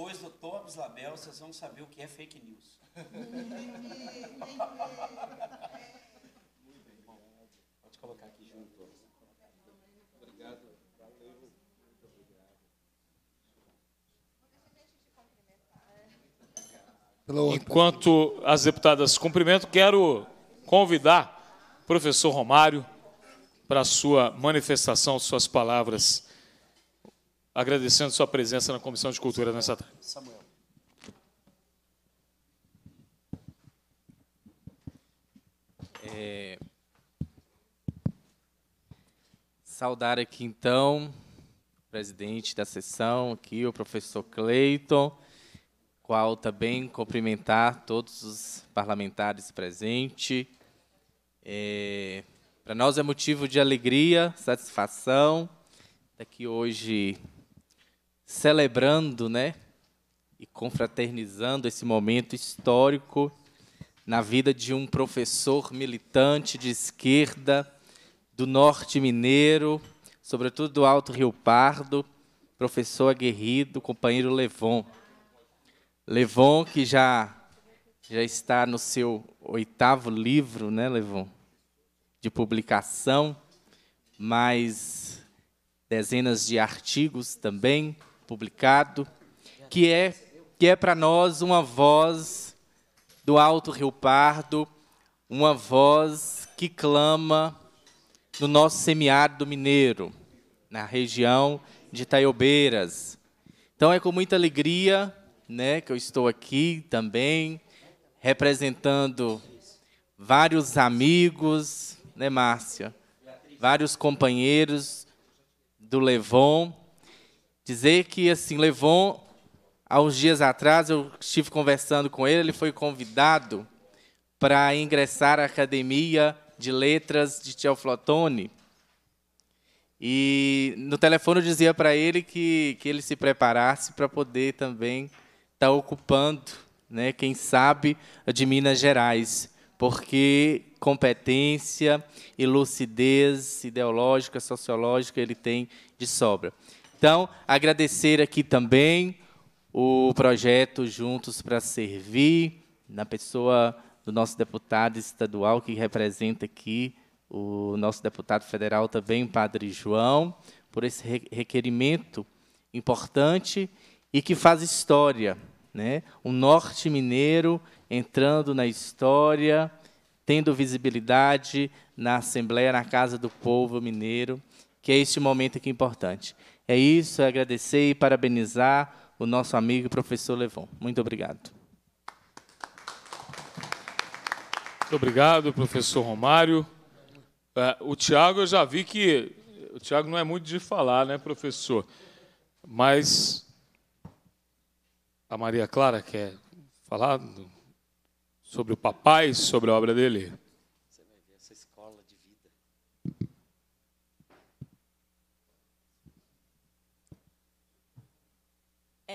depois do Thomas Label, vocês vão saber o que é fake news. *laughs* Muito bem, bom. Pode colocar aqui junto. Obrigado. Valeu. Muito obrigado. Enquanto as deputadas cumprimento, quero convidar o professor Romário para a sua manifestação, suas palavras agradecendo sua presença na Comissão de Cultura nessa tarde. Samuel. É... Saudar aqui, então, o presidente da sessão, aqui, o professor Cleiton, qual também cumprimentar todos os parlamentares presentes. É... Para nós é motivo de alegria, satisfação, estar aqui hoje celebrando, né, e confraternizando esse momento histórico na vida de um professor militante de esquerda do norte mineiro, sobretudo do Alto Rio Pardo, professor aguerrido, companheiro Levon. Levon que já já está no seu oitavo livro, né, Levon, de publicação, mais dezenas de artigos também, publicado, que é que é para nós uma voz do Alto Rio Pardo, uma voz que clama no nosso semiárido mineiro, na região de Itaiobeiras. Então é com muita alegria, né, que eu estou aqui também representando vários amigos, né, Márcia? Vários companheiros do Levon Dizer que, assim, Levon, há uns dias atrás, eu estive conversando com ele, ele foi convidado para ingressar à Academia de Letras de Teoflotone. E no telefone eu dizia para ele que, que ele se preparasse para poder também estar tá ocupando, né, quem sabe, de Minas Gerais, porque competência e lucidez ideológica, sociológica ele tem de sobra. Então, agradecer aqui também o projeto Juntos para Servir, na pessoa do nosso deputado estadual que representa aqui o nosso deputado federal também, Padre João, por esse requerimento importante e que faz história, né? O norte mineiro entrando na história, tendo visibilidade na Assembleia, na Casa do Povo Mineiro, que é este momento aqui importante. É isso, agradecer e parabenizar o nosso amigo professor Levon. Muito obrigado. Muito obrigado, professor Romário. É, o Tiago, eu já vi que. O Tiago não é muito de falar, né, professor? Mas a Maria Clara quer falar sobre o papai, sobre a obra dele.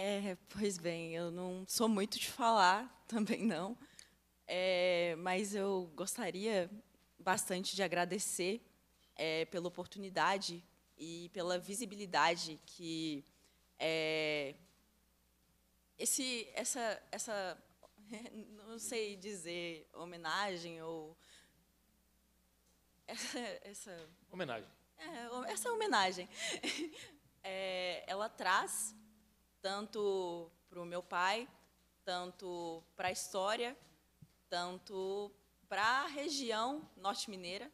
É, pois bem, eu não sou muito de falar, *laughs* também não, é, mas eu gostaria bastante de agradecer é, pela oportunidade e pela visibilidade que é, esse, essa, essa, *laughs* não sei dizer homenagem ou *laughs* essa, essa homenagem, é, essa homenagem, ela traz tanto para o meu pai, tanto para a história, tanto para a região norte-mineira.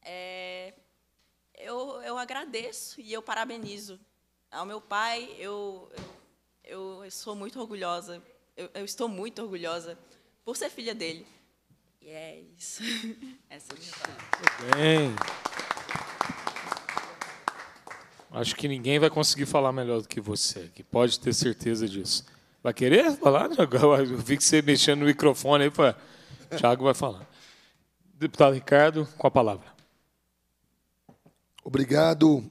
É, eu, eu agradeço e eu parabenizo. Ao meu pai, eu, eu, eu sou muito orgulhosa, eu, eu, estou muito orgulhosa por ser filha dele. E é isso. *laughs* Essa é a minha palavra. Muito bem. Acho que ninguém vai conseguir falar melhor do que você, que pode ter certeza disso. Vai querer falar, Tiago? *laughs* Eu vi que você mexendo no microfone aí. Pra... Tiago vai falar. Deputado Ricardo, com a palavra. Obrigado,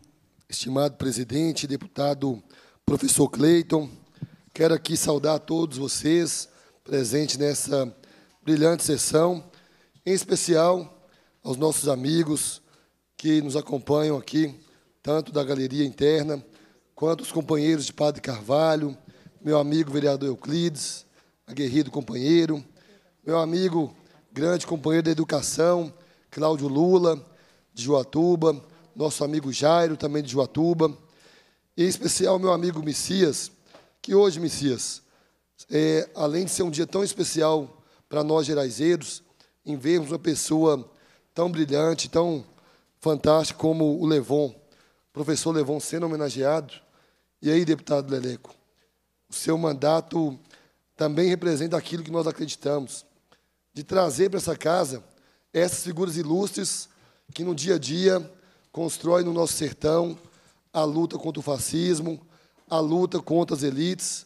estimado presidente, deputado professor Cleiton. Quero aqui saudar todos vocês presentes nessa brilhante sessão, em especial aos nossos amigos que nos acompanham aqui tanto da galeria interna, quanto os companheiros de Padre Carvalho, meu amigo vereador Euclides, aguerrido companheiro, meu amigo, grande companheiro da educação, Cláudio Lula, de Joatuba, nosso amigo Jairo, também de Joatuba, e em especial meu amigo Messias, que hoje, Messias, é, além de ser um dia tão especial para nós geraizeiros, em vermos uma pessoa tão brilhante, tão fantástica como o Levon, professor Levon sendo homenageado. E aí, deputado Leleco, o seu mandato também representa aquilo que nós acreditamos, de trazer para essa casa essas figuras ilustres que no dia a dia constroem no nosso sertão a luta contra o fascismo, a luta contra as elites.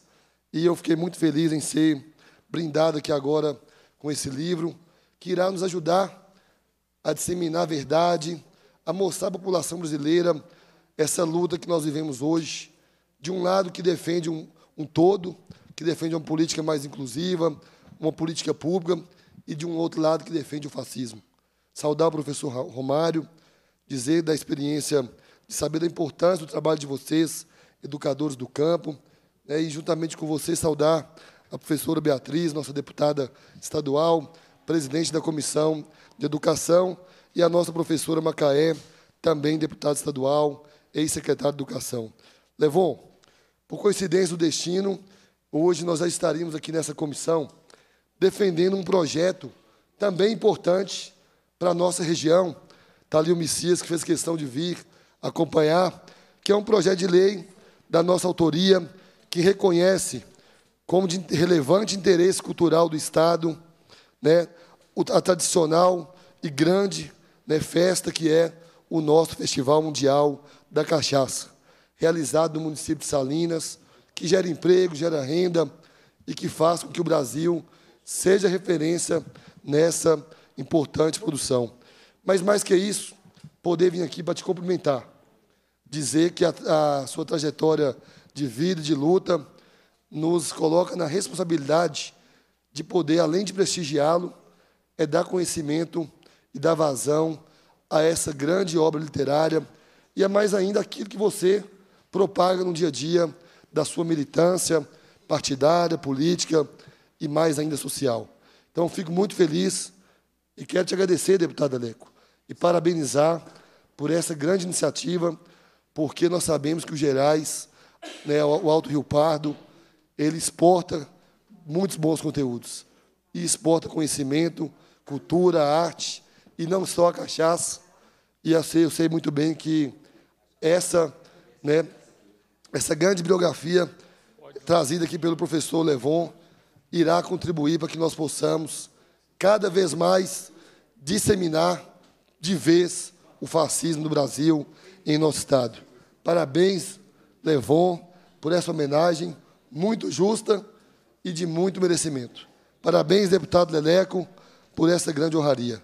E eu fiquei muito feliz em ser brindado aqui agora com esse livro, que irá nos ajudar a disseminar a verdade, a mostrar à população brasileira essa luta que nós vivemos hoje, de um lado que defende um, um todo, que defende uma política mais inclusiva, uma política pública, e de um outro lado que defende o fascismo. Saudar o professor Romário, dizer da experiência, de saber da importância do trabalho de vocês, educadores do campo, né, e juntamente com vocês saudar a professora Beatriz, nossa deputada estadual, presidente da Comissão de Educação, e a nossa professora Macaé, também deputada estadual, ex-secretário de Educação. Levon, por coincidência do destino, hoje nós já estaríamos aqui nessa comissão defendendo um projeto também importante para a nossa região. Está ali o Messias, que fez questão de vir acompanhar, que é um projeto de lei da nossa autoria, que reconhece como de relevante interesse cultural do Estado né, a tradicional e grande né, festa que é o nosso Festival Mundial da Cachaça, realizado no município de Salinas, que gera emprego, gera renda e que faz com que o Brasil seja referência nessa importante produção. Mas mais que isso, poder vir aqui para te cumprimentar, dizer que a, a sua trajetória de vida, de luta, nos coloca na responsabilidade de poder, além de prestigiá-lo, é dar conhecimento e dar vazão a essa grande obra literária e é mais ainda aquilo que você propaga no dia a dia da sua militância partidária, política e mais ainda social. Então, fico muito feliz e quero te agradecer, deputado Aleco, e parabenizar por essa grande iniciativa, porque nós sabemos que o Gerais, né, o Alto Rio Pardo, ele exporta muitos bons conteúdos e exporta conhecimento, cultura, arte, e não só a cachaça. E eu sei, eu sei muito bem que essa, né, essa grande biografia trazida aqui pelo professor Levon irá contribuir para que nós possamos cada vez mais disseminar de vez o fascismo no Brasil em nosso Estado. Parabéns, Levon, por essa homenagem muito justa e de muito merecimento. Parabéns, deputado Leleco, por essa grande honraria.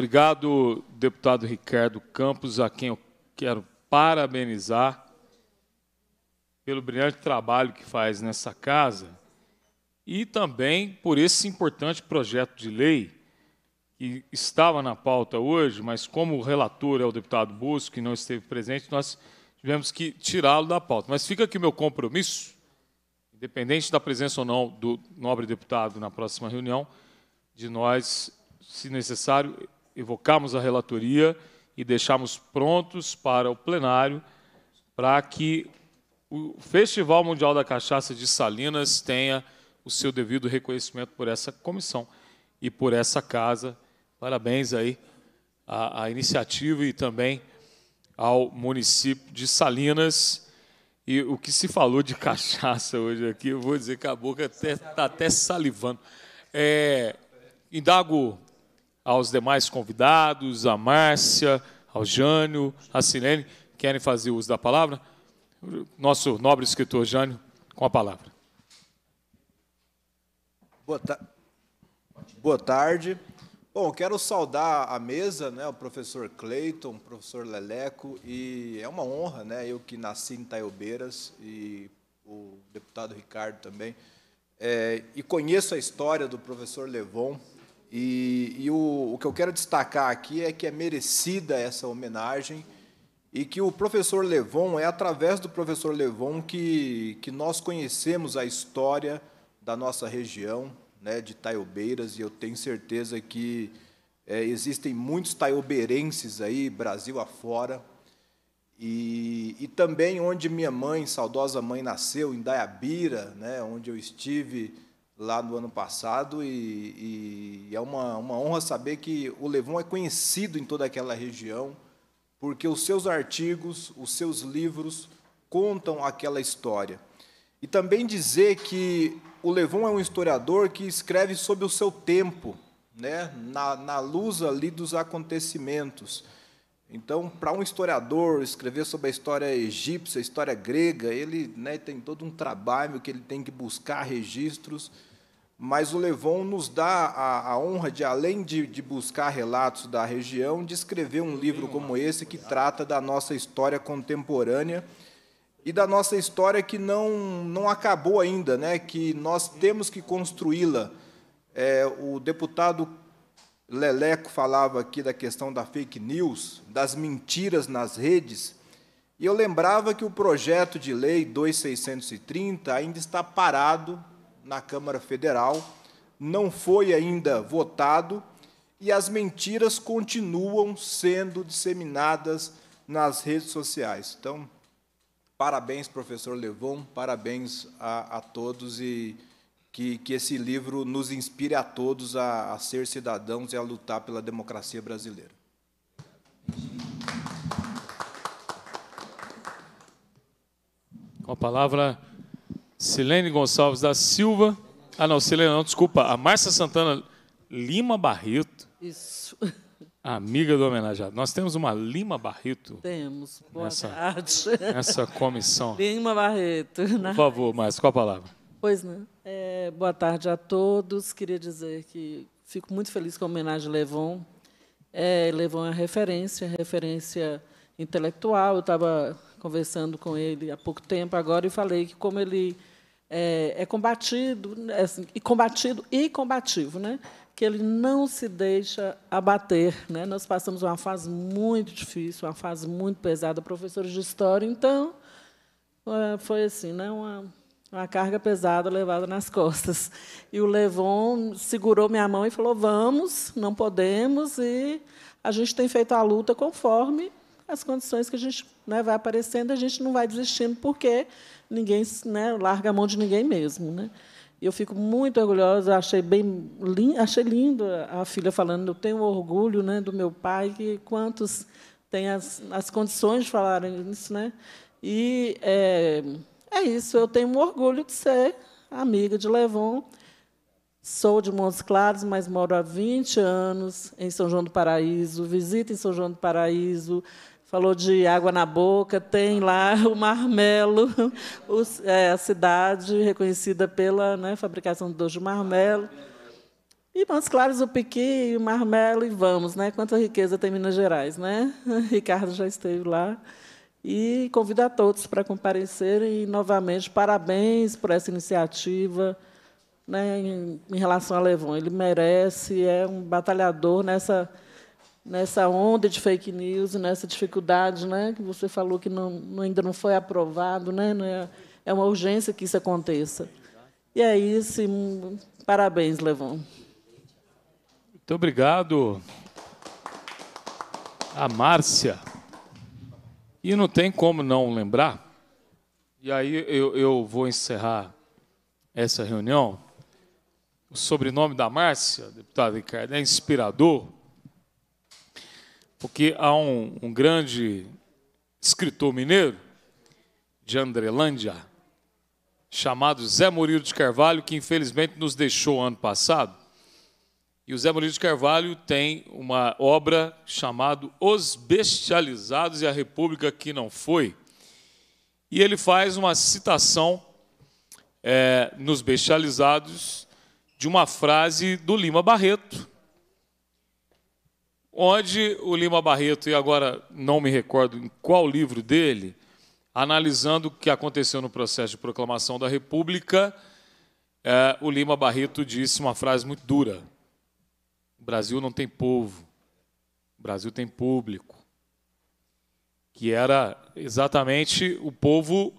Obrigado, deputado Ricardo Campos, a quem eu quero parabenizar pelo brilhante trabalho que faz nessa casa e também por esse importante projeto de lei que estava na pauta hoje, mas como o relator é o deputado Busco, que não esteve presente, nós tivemos que tirá-lo da pauta. Mas fica aqui o meu compromisso, independente da presença ou não do nobre deputado na próxima reunião, de nós, se necessário, evocarmos a relatoria e deixarmos prontos para o plenário para que o Festival Mundial da Cachaça de Salinas tenha o seu devido reconhecimento por essa comissão e por essa casa. Parabéns aí à, à iniciativa e também ao município de Salinas. E o que se falou de *laughs* cachaça hoje aqui, eu vou dizer que a boca está até, tá até salivando. É, indago aos demais convidados, a Márcia, ao Jânio, a Silene, querem fazer uso da palavra? Nosso nobre escritor Jânio, com a palavra. Boa, ta Boa tarde. Bom, quero saudar a mesa, né, o professor Cleiton, o professor Leleco, e é uma honra, né, eu que nasci em Taiobeiras e o deputado Ricardo também, é, e conheço a história do professor Levon, e, e o, o, que eu quero destacar aqui é que é merecida essa homenagem e que o professor Levon, é através do professor Levon que, que nós conhecemos a história da nossa região, né, de Taiobeiras, e eu tenho certeza que é, existem muitos taiobeirenses aí, Brasil afora, e, e também onde minha mãe, saudosa mãe, nasceu, em Daiabira, né, onde eu estive lá no ano passado e, e é uma, uma honra saber que o Levon é conhecido em toda aquela região, porque os seus artigos, os seus livros contam aquela história. E também dizer que o Levon é um historiador que escreve sobre o seu tempo, né? na, na luz ali dos acontecimentos. Então, para um historiador escrever sobre a história egípcia, a história grega, ele né, tem todo um trabalho que ele tem que buscar registros mas o Levon nos dá a, a honra de, além de, de, buscar relatos da região, de escrever um livro como esse que trata da nossa história contemporânea e da nossa história que não, não acabou ainda, né? que nós temos que construí-la. É, o deputado Leleco falava aqui da questão da fake news, das mentiras nas redes, e eu lembrava que o projeto de lei 2630 ainda está parado na Câmara Federal, não foi ainda votado e as mentiras continuam sendo disseminadas nas redes sociais. Então, parabéns, professor Levon, parabéns a, a todos e que, que, esse livro nos inspire a todos a, a ser cidadãos e a lutar pela democracia brasileira. Com a palavra, Silene Gonçalves da Silva. Ah, não, Silene, não, desculpa. A Márcia Santana Lima Barreto. Isso. Amiga do homenageado. Nós temos uma Lima Barreto. Temos. Boa nessa, tarde. Nessa comissão. Lima Barreto. Né? Por favor, Márcia, qual a palavra? Pois não. Né? É, boa tarde a todos. Queria dizer que fico muito feliz com a homenagem a Levon. É, Levon é referência, referência intelectual. Eu estava conversando com ele há pouco tempo agora e falei que como ele é, é combatido, é assim, e combatido e combativo, né? que ele não se deixa abater. Né? Nós passamos uma fase muito difícil, uma fase muito pesada, professores de história, então é, foi assim, né? uma, uma carga pesada levada nas costas. E o Levon segurou minha mão e falou: vamos, não podemos, e a gente tem feito a luta conforme as condições que a gente né, vai aparecendo, a gente não vai desistindo, porque ninguém né, larga a mão de ninguém mesmo. Né? Eu fico muito orgulhosa, achei bem achei lindo a filha falando, eu tenho orgulho né, do meu pai, que quantos têm as, as condições de falarem isso. Né? E é, é isso, eu tenho orgulho de ser amiga de Levon. Sou de Montes Claros, mas moro há 20 anos em São João do Paraíso, visito em São João do Paraíso, falou de água na boca, tem lá *laughs* o marmelo, é, a cidade reconhecida pela né, fabricação de doce de marmelo. E Montes Claros, o Piqui, o Marmelo e vamos, né? Quanta riqueza tem Minas Gerais, né? *laughs* Ricardo já esteve lá. E convido a todos para comparecerem e, novamente, parabéns por essa iniciativa né, em, em relação a Levon. Ele merece, é um batalhador nessa nessa onda de fake news, nessa dificuldade, né, que você falou que não, ainda não foi aprovado, né, é, é uma urgência que isso aconteça. E é isso. Parabéns, Levon. Muito obrigado. A Márcia. E não tem como não lembrar. E aí eu, eu vou encerrar essa reunião. O sobrenome da Márcia, deputado Ricardo, é inspirador. Porque há um, um grande escritor mineiro de Andrelândia, chamado Zé Murilo de Carvalho, que infelizmente nos deixou ano passado. E o Zé Murilo de Carvalho tem uma obra chamada Os Bestializados e a República que Não Foi. E ele faz uma citação é, nos Bestializados de uma frase do Lima Barreto, onde o Lima Barreto, e agora não me recordo em qual livro dele, analisando o que aconteceu no processo de proclamação da República, é, o Lima Barreto disse uma frase muito dura: o Brasil não tem povo, o Brasil tem público. Que era exatamente o povo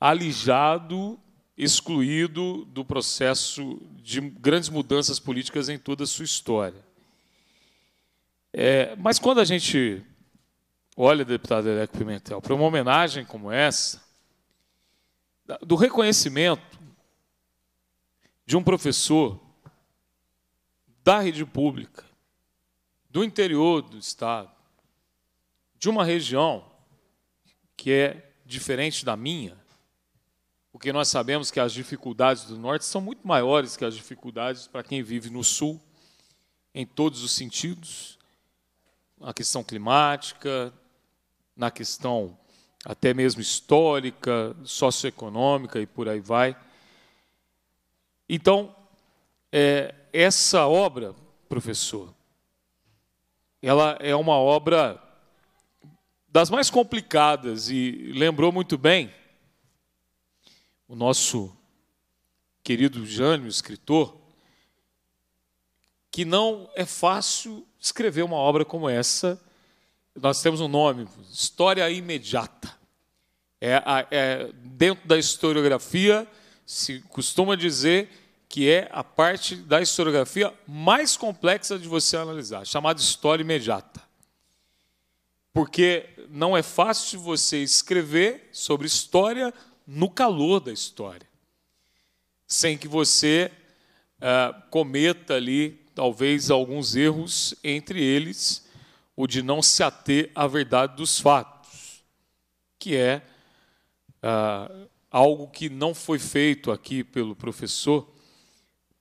alijado, excluído do processo de grandes mudanças políticas em toda a sua história. É, mas quando a gente olha, deputado Ereco Pimentel, para uma homenagem como essa, do reconhecimento de um professor da rede pública, do interior do Estado, de uma região que é diferente da minha, porque nós sabemos que as dificuldades do Norte são muito maiores que as dificuldades para quem vive no Sul, em todos os sentidos, na questão climática, na questão até mesmo histórica, socioeconômica e por aí vai. Então, é, essa obra, professor, ela é uma obra das mais complicadas e lembrou muito bem o nosso querido Jânio, escritor, que não é fácil escrever uma obra como essa. Nós temos um nome, História Imediata. É, é, dentro da historiografia, se costuma dizer que é a parte da historiografia mais complexa de você analisar, chamada História Imediata. Porque não é fácil você escrever sobre história no calor da história, sem que você ah, cometa ali talvez alguns erros, entre eles o de não se ater à verdade dos fatos, que é ah, algo que não foi feito aqui pelo professor,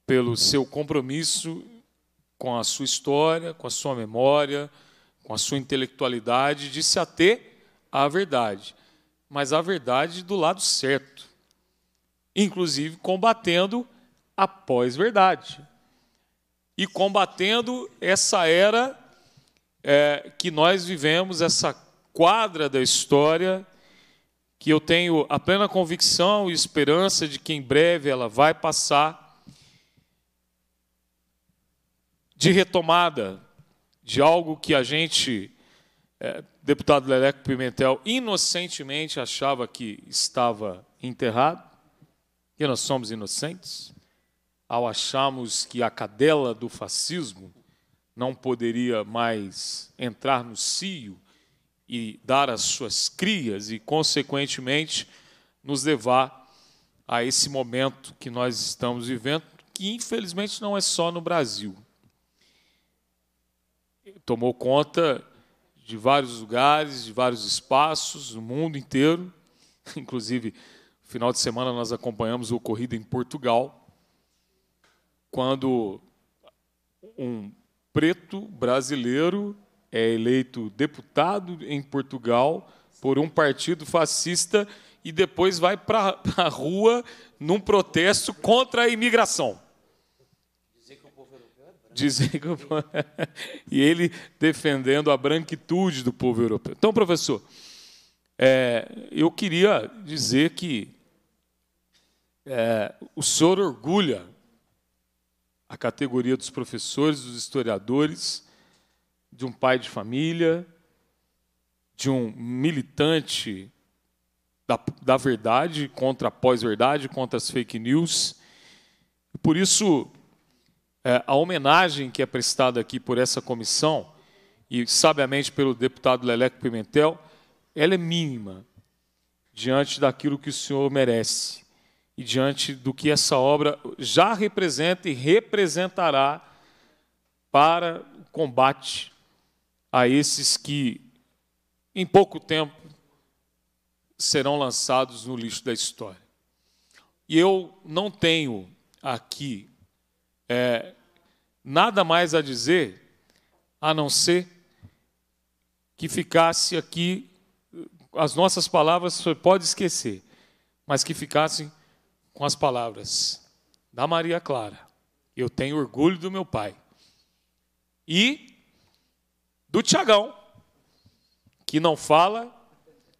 pelo seu compromisso com a sua história, com a sua memória, com a sua intelectualidade, de se ater à verdade, mas à verdade do lado certo, inclusive combatendo a pós-verdade, e combatendo essa era é, que nós vivemos, essa quadra da história, que eu tenho a plena convicção e esperança de que em breve ela vai passar, de retomada de algo que a gente, é, deputado Leleco Pimentel, inocentemente achava que estava enterrado, e nós somos inocentes ao acharmos que a cadela do fascismo não poderia mais entrar no cio e dar as suas crias e, consequentemente, nos levar a esse momento que nós estamos vivendo, que infelizmente não é só no Brasil. Tomou conta de vários lugares, de vários espaços, no mundo inteiro. *laughs* Inclusive, no final de semana nós acompanhamos o ocorrido em Portugal quando um preto brasileiro é eleito deputado em Portugal por um partido fascista e depois vai para *laughs* a rua num protesto contra a imigração. Dizer que o povo europeu é, é Dizer que o... *laughs* e ele defendendo a branquitude do povo europeu. Então, professor, é, eu queria dizer que é, o senhor orgulha a categoria dos professores, dos historiadores, de um pai de família, de um militante da, da verdade contra a pós-verdade, contra as fake news. Por isso, é, a homenagem que é prestada aqui por essa comissão, e sabiamente pelo deputado Leleco Pimentel, ela é mínima diante daquilo que o senhor merece e diante do que essa obra já representa e representará para o combate a esses que, em pouco tempo, serão lançados no lixo da história. E eu não tenho aqui é, nada mais a dizer a não ser que ficasse aqui, as nossas palavras, pode esquecer, mas que ficassem com as palavras da Maria Clara: Eu tenho orgulho do meu pai. E do Tiagão, que não fala,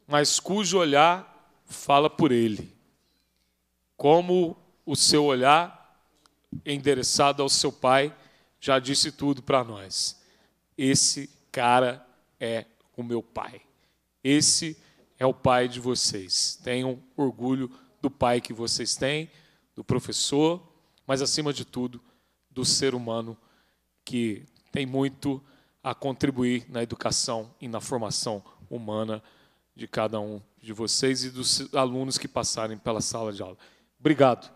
mas cujo olhar fala por ele. Como o seu olhar endereçado ao seu pai já disse tudo para nós. Esse cara é o meu pai. Esse é o pai de vocês. Tenham orgulho do pai que vocês têm, do professor, mas acima de tudo, do ser humano que tem muito a contribuir na educação e na formação humana de cada um de vocês e dos alunos que passarem pela sala de aula. Obrigado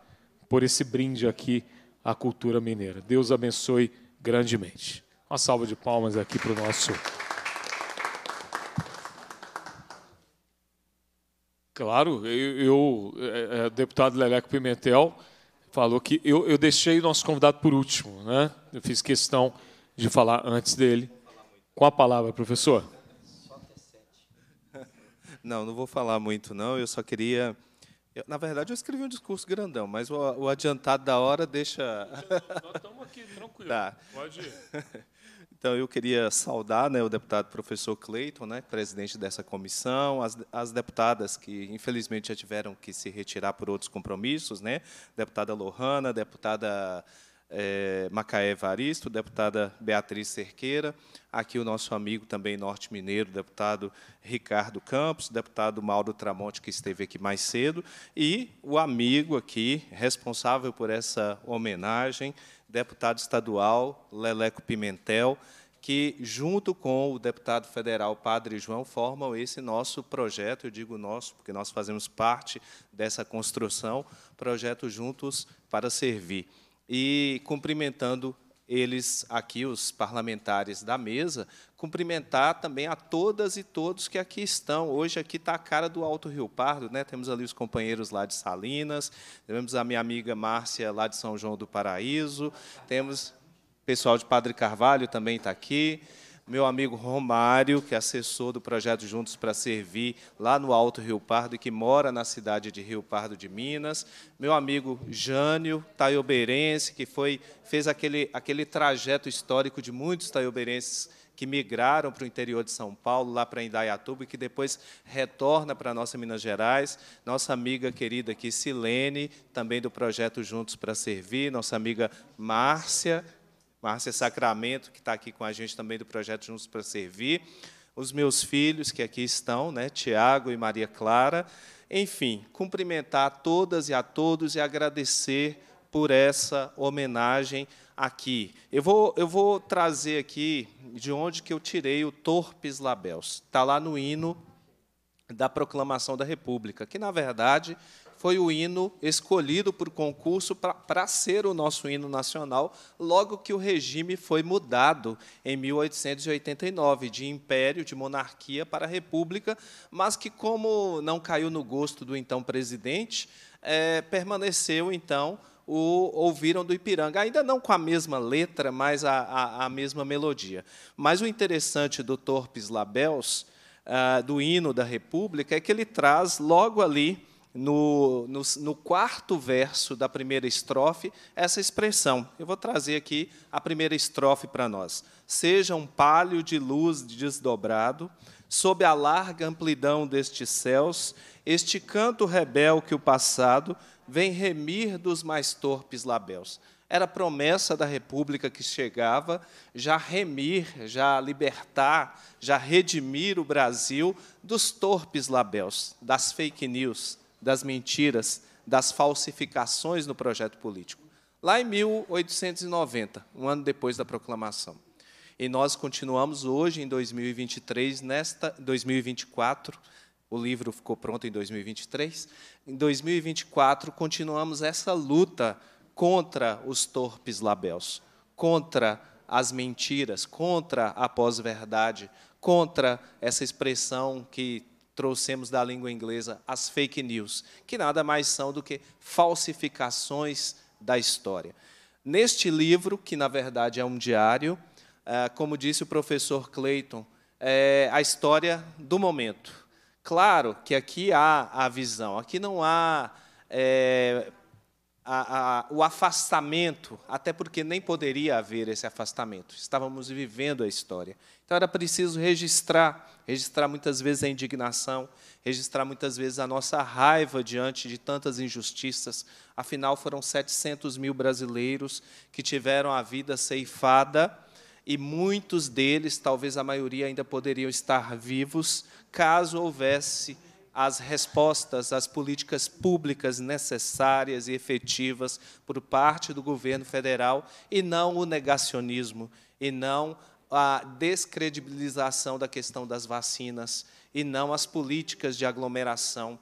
por esse brinde aqui à cultura mineira. Deus abençoe grandemente. Uma salva de palmas aqui para o nosso Claro, eu, eu é, é, deputado Leleco Pimentel falou que eu, eu, deixei o nosso convidado por último, né? Eu fiz questão de falar antes dele. Com a palavra, professor. *laughs* Não, não vou falar muito, não. Eu só queria. Eu, na verdade, eu escrevi um discurso grandão, mas o, o adiantado da hora deixa. Nós estamos aqui, tranquilo. Tá. Pode ir. *laughs* Então, eu queria saudar né, o deputado professor Cleiton, né, presidente dessa comissão, as, as, deputadas que, infelizmente, já tiveram que se retirar por outros compromissos, né, deputada Lohana, deputada é, Macaé Varisto, deputada Beatriz Cerqueira, aqui o nosso amigo também norte mineiro, deputado Ricardo Campos, deputado Mauro Tramonte, que esteve aqui mais cedo, e o amigo aqui, responsável por essa homenagem, deputado estadual Leleco Pimentel, que, junto com o deputado federal Padre João, formam esse nosso projeto, eu digo nosso, porque nós fazemos parte dessa construção, projeto Juntos para Servir e cumprimentando eles aqui, os parlamentares da mesa, cumprimentar também a todas e todos que aqui estão. Hoje aqui está a cara do Alto Rio Pardo, né? temos ali os companheiros lá de Salinas, temos a minha amiga Márcia lá de São João do Paraíso, temos pessoal de Padre Carvalho também está aqui, meu amigo Romário, que é assessor do projeto Juntos para Servir, lá no Alto Rio Pardo, e que mora na cidade de Rio Pardo de Minas, meu amigo Jânio, taioberense, que foi, fez aquele, aquele trajeto histórico de muitos taioberenses que migraram para o interior de São Paulo, lá para Indaiatuba, e que depois retorna para a nossa Minas Gerais. Nossa amiga querida aqui, Silene, também do projeto Juntos para Servir, nossa amiga Márcia, Márcia Sacramento, que está aqui com a gente também do projeto Juntos para Servir, os meus filhos que aqui estão, né, Tiago e Maria Clara. Enfim, cumprimentar a todas e a todos e agradecer por essa homenagem aqui. Eu vou, eu vou trazer aqui de onde que eu tirei o Torpes Labels. Está lá no hino da Proclamação da República, que, na verdade, foi o hino escolhido por concurso para ser o nosso hino nacional, logo que o regime foi mudado em 1889, de império, de monarquia para república, mas que, como não caiu no gosto do então presidente, é, permaneceu, então, o Ouviram do Ipiranga. Ainda não com a mesma letra, mas a, a, a mesma melodia. Mas o interessante do Torpes Labels, ah, do hino da República, é que ele traz logo ali no, no, no, quarto verso da primeira estrofe essa expressão. Eu vou trazer aqui a primeira estrofe para nós. Seja um palio de luz desdobrado, sob a larga amplidão destes céus, este canto rebel que o passado vem remir dos mais torpes labéus. Era promessa da República que chegava já remir, já libertar, já redimir o Brasil dos torpes labéus, das fake news, das mentiras, das falsificações no projeto político. Lá em 1890, um ano depois da proclamação. E nós continuamos hoje em 2023, nesta 2024, o livro ficou pronto em 2023. Em 2024 continuamos essa luta contra os torpes labels, contra as mentiras, contra a pós-verdade, contra essa expressão que trouxemos da língua inglesa as fake news, que nada mais são do que falsificações da história. Neste livro, que na verdade é um diário, eh, como disse o professor Clayton, é a história do momento. Claro que aqui há a visão, aqui não há é, a, a, o afastamento, até porque nem poderia haver esse afastamento. Estávamos vivendo a história. Então era preciso registrar, registrar muitas vezes a indignação, registrar muitas vezes a nossa raiva diante de tantas injustiças. Afinal, foram 700 mil brasileiros que tiveram a vida ceifada e muitos deles, talvez a maioria, ainda poderiam estar vivos caso houvesse as respostas, as políticas públicas necessárias e efetivas por parte do governo federal e não o negacionismo e não a descredibilização da questão das vacinas e não as políticas de aglomeração,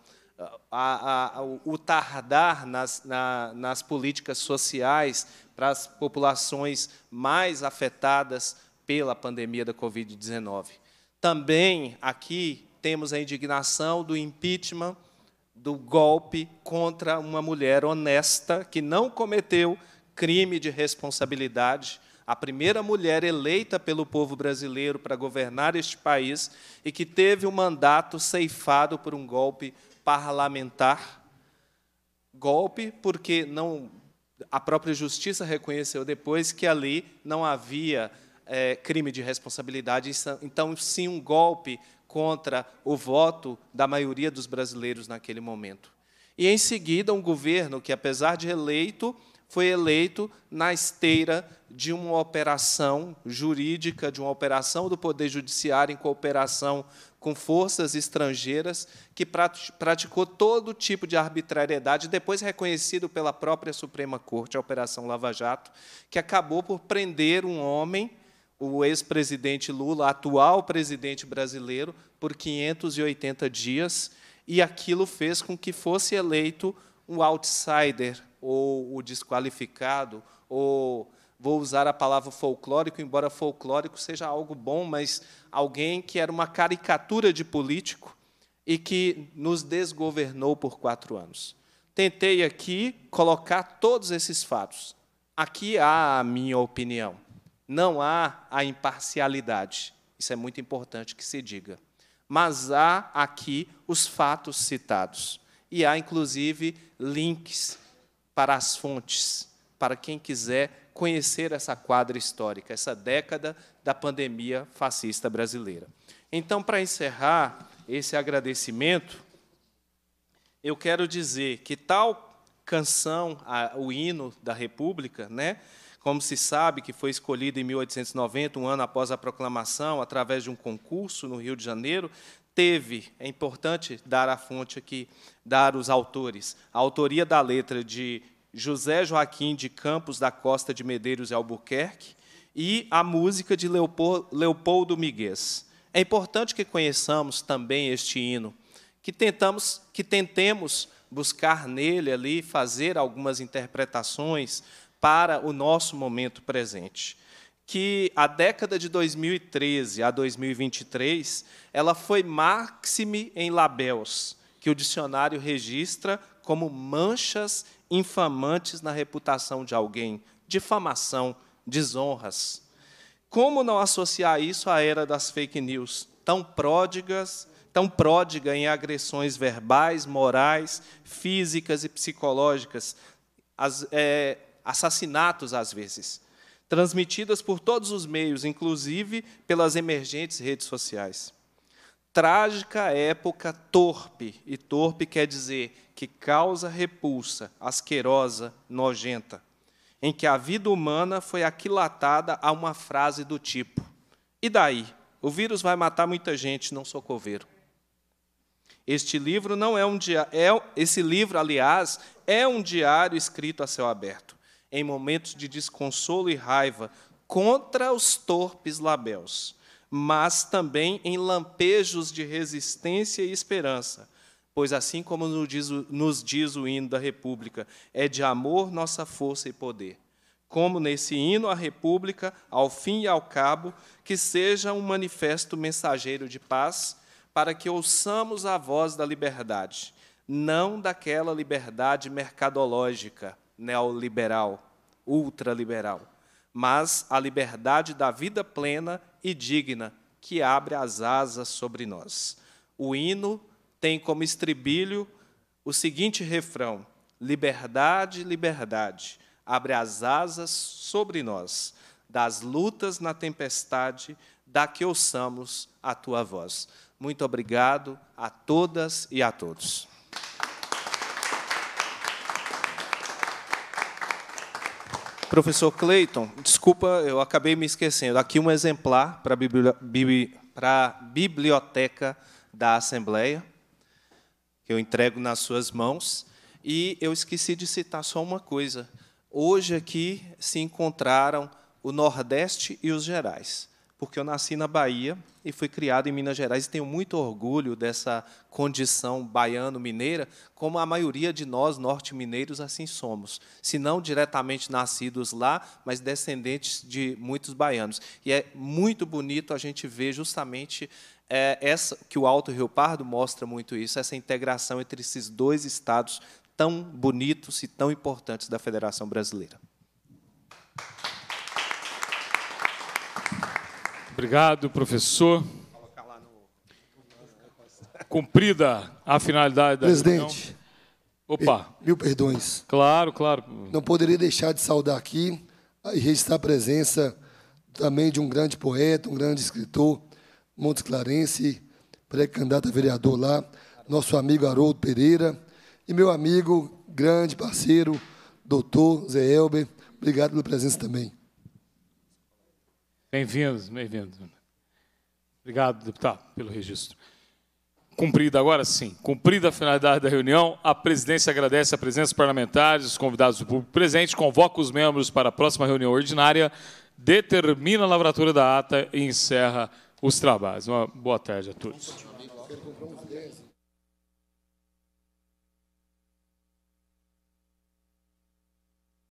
a, a, o tardar nas, na, nas políticas sociais para as populações mais afetadas pela pandemia da Covid-19. Também aqui temos a indignação do impeachment, do golpe contra uma mulher honesta que não cometeu crime de responsabilidade a primeira mulher eleita pelo povo brasileiro para governar este país e que teve o um mandato ceifado por um golpe parlamentar. Golpe porque não a própria justiça reconheceu depois que ali não havia é, crime de responsabilidade, então, então sim um golpe contra o voto da maioria dos brasileiros naquele momento. E em seguida um governo que apesar de eleito foi eleito na esteira de uma operação jurídica, de uma operação do Poder Judiciário em cooperação com forças estrangeiras, que praticou todo tipo de arbitrariedade, depois reconhecido pela própria Suprema Corte, a Operação Lava Jato, que acabou por prender um homem, o ex-presidente Lula, atual presidente brasileiro, por 580 dias, e aquilo fez com que fosse eleito o outsider ou o desqualificado ou vou usar a palavra folclórico, embora folclórico seja algo bom, mas alguém que era uma caricatura de político e que nos desgovernou por quatro anos. Tentei aqui colocar todos esses fatos. Aqui há a minha opinião, não há a imparcialidade. Isso é muito importante que se diga. Mas há aqui os fatos citados e há inclusive links para as fontes, para quem quiser conhecer essa quadra histórica, essa década da pandemia fascista brasileira. Então, para encerrar esse agradecimento, eu quero dizer que tal canção, o hino da República, né, como se sabe, que foi escolhido em 1890, um ano após a proclamação, através de um concurso no Rio de Janeiro, teve, é importante dar a fonte aqui, dar os autores. A autoria da letra de José Joaquim de Campos da Costa de Medeiros e Albuquerque e a música de Leopoldo Miguez. É importante que conheçamos também este hino, que tentamos, que tentemos buscar nele ali fazer algumas interpretações para o nosso momento presente que a década de 2013 a 2023 ela foi máxime em labéus, que o dicionário registra como manchas infamantes na reputação de alguém, difamação, desonras. Como não associar isso à era das fake news, tão pródigas, tão pródiga em agressões verbais, morais, físicas e psicológicas, as, é, assassinatos às vezes? transmitidas por todos os meios, inclusive pelas emergentes redes sociais. Trágica época torpe, e torpe quer dizer que causa repulsa, asquerosa, nojenta, em que a vida humana foi aquilatada a uma frase do tipo: E daí? O vírus vai matar muita gente, não sou coveiro. Este livro não é um dia, é, esse livro, aliás, é um diário escrito a céu aberto em momentos de desconsolo e raiva contra os torpes labéus, mas também em lampejos de resistência e esperança. Pois, assim como nos diz, nos diz o hino da República, é de amor nossa força e poder como nesse hino à República, ao fim e ao cabo, que seja um manifesto mensageiro de paz, para que ouçamos a voz da liberdade, não daquela liberdade mercadológica, neoliberal, ultraliberal, mas a liberdade da vida plena e digna que abre as asas sobre nós. O hino tem como estribilho o seguinte refrão: liberdade, liberdade, abre as asas sobre nós, das lutas na tempestade, da que ouçamos a tua voz. Muito obrigado a todas e a todos. Professor Clayton, desculpa, eu acabei me esquecendo. Aqui um exemplar para a biblioteca da Assembleia, que eu entrego nas suas mãos. E eu esqueci de citar só uma coisa. Hoje aqui se encontraram o Nordeste e os Gerais porque eu nasci na Bahia e fui criado em Minas Gerais e tenho muito orgulho dessa condição baiano-mineira, como a maioria de nós norte-mineiros assim somos, se não diretamente nascidos lá, mas descendentes de muitos baianos. E é muito bonito a gente ver justamente é, essa que o Alto Rio Pardo mostra muito isso, essa integração entre esses dois estados tão bonitos e tão importantes da Federação Brasileira. Obrigado, professor. Cumprida a finalidade da Presidente. Reunião. Opa. Mil perdões. Claro, claro. Não poderia deixar de saudar aqui e registrar a presença também de um grande poeta, um grande escritor, Montes Clarence, pré-candidato a vereador lá, nosso amigo Haroldo Pereira, e meu amigo, grande parceiro, doutor Zé Elber. Obrigado pela presença também. Bem-vindos, bem-vindos. Obrigado, deputado, pelo registro. Cumprida, agora sim, cumprida a finalidade da reunião, a presidência agradece a presença dos parlamentares, os convidados do público presente, convoca os membros para a próxima reunião ordinária, determina a lavratura da ata e encerra os trabalhos. Uma boa tarde a todos.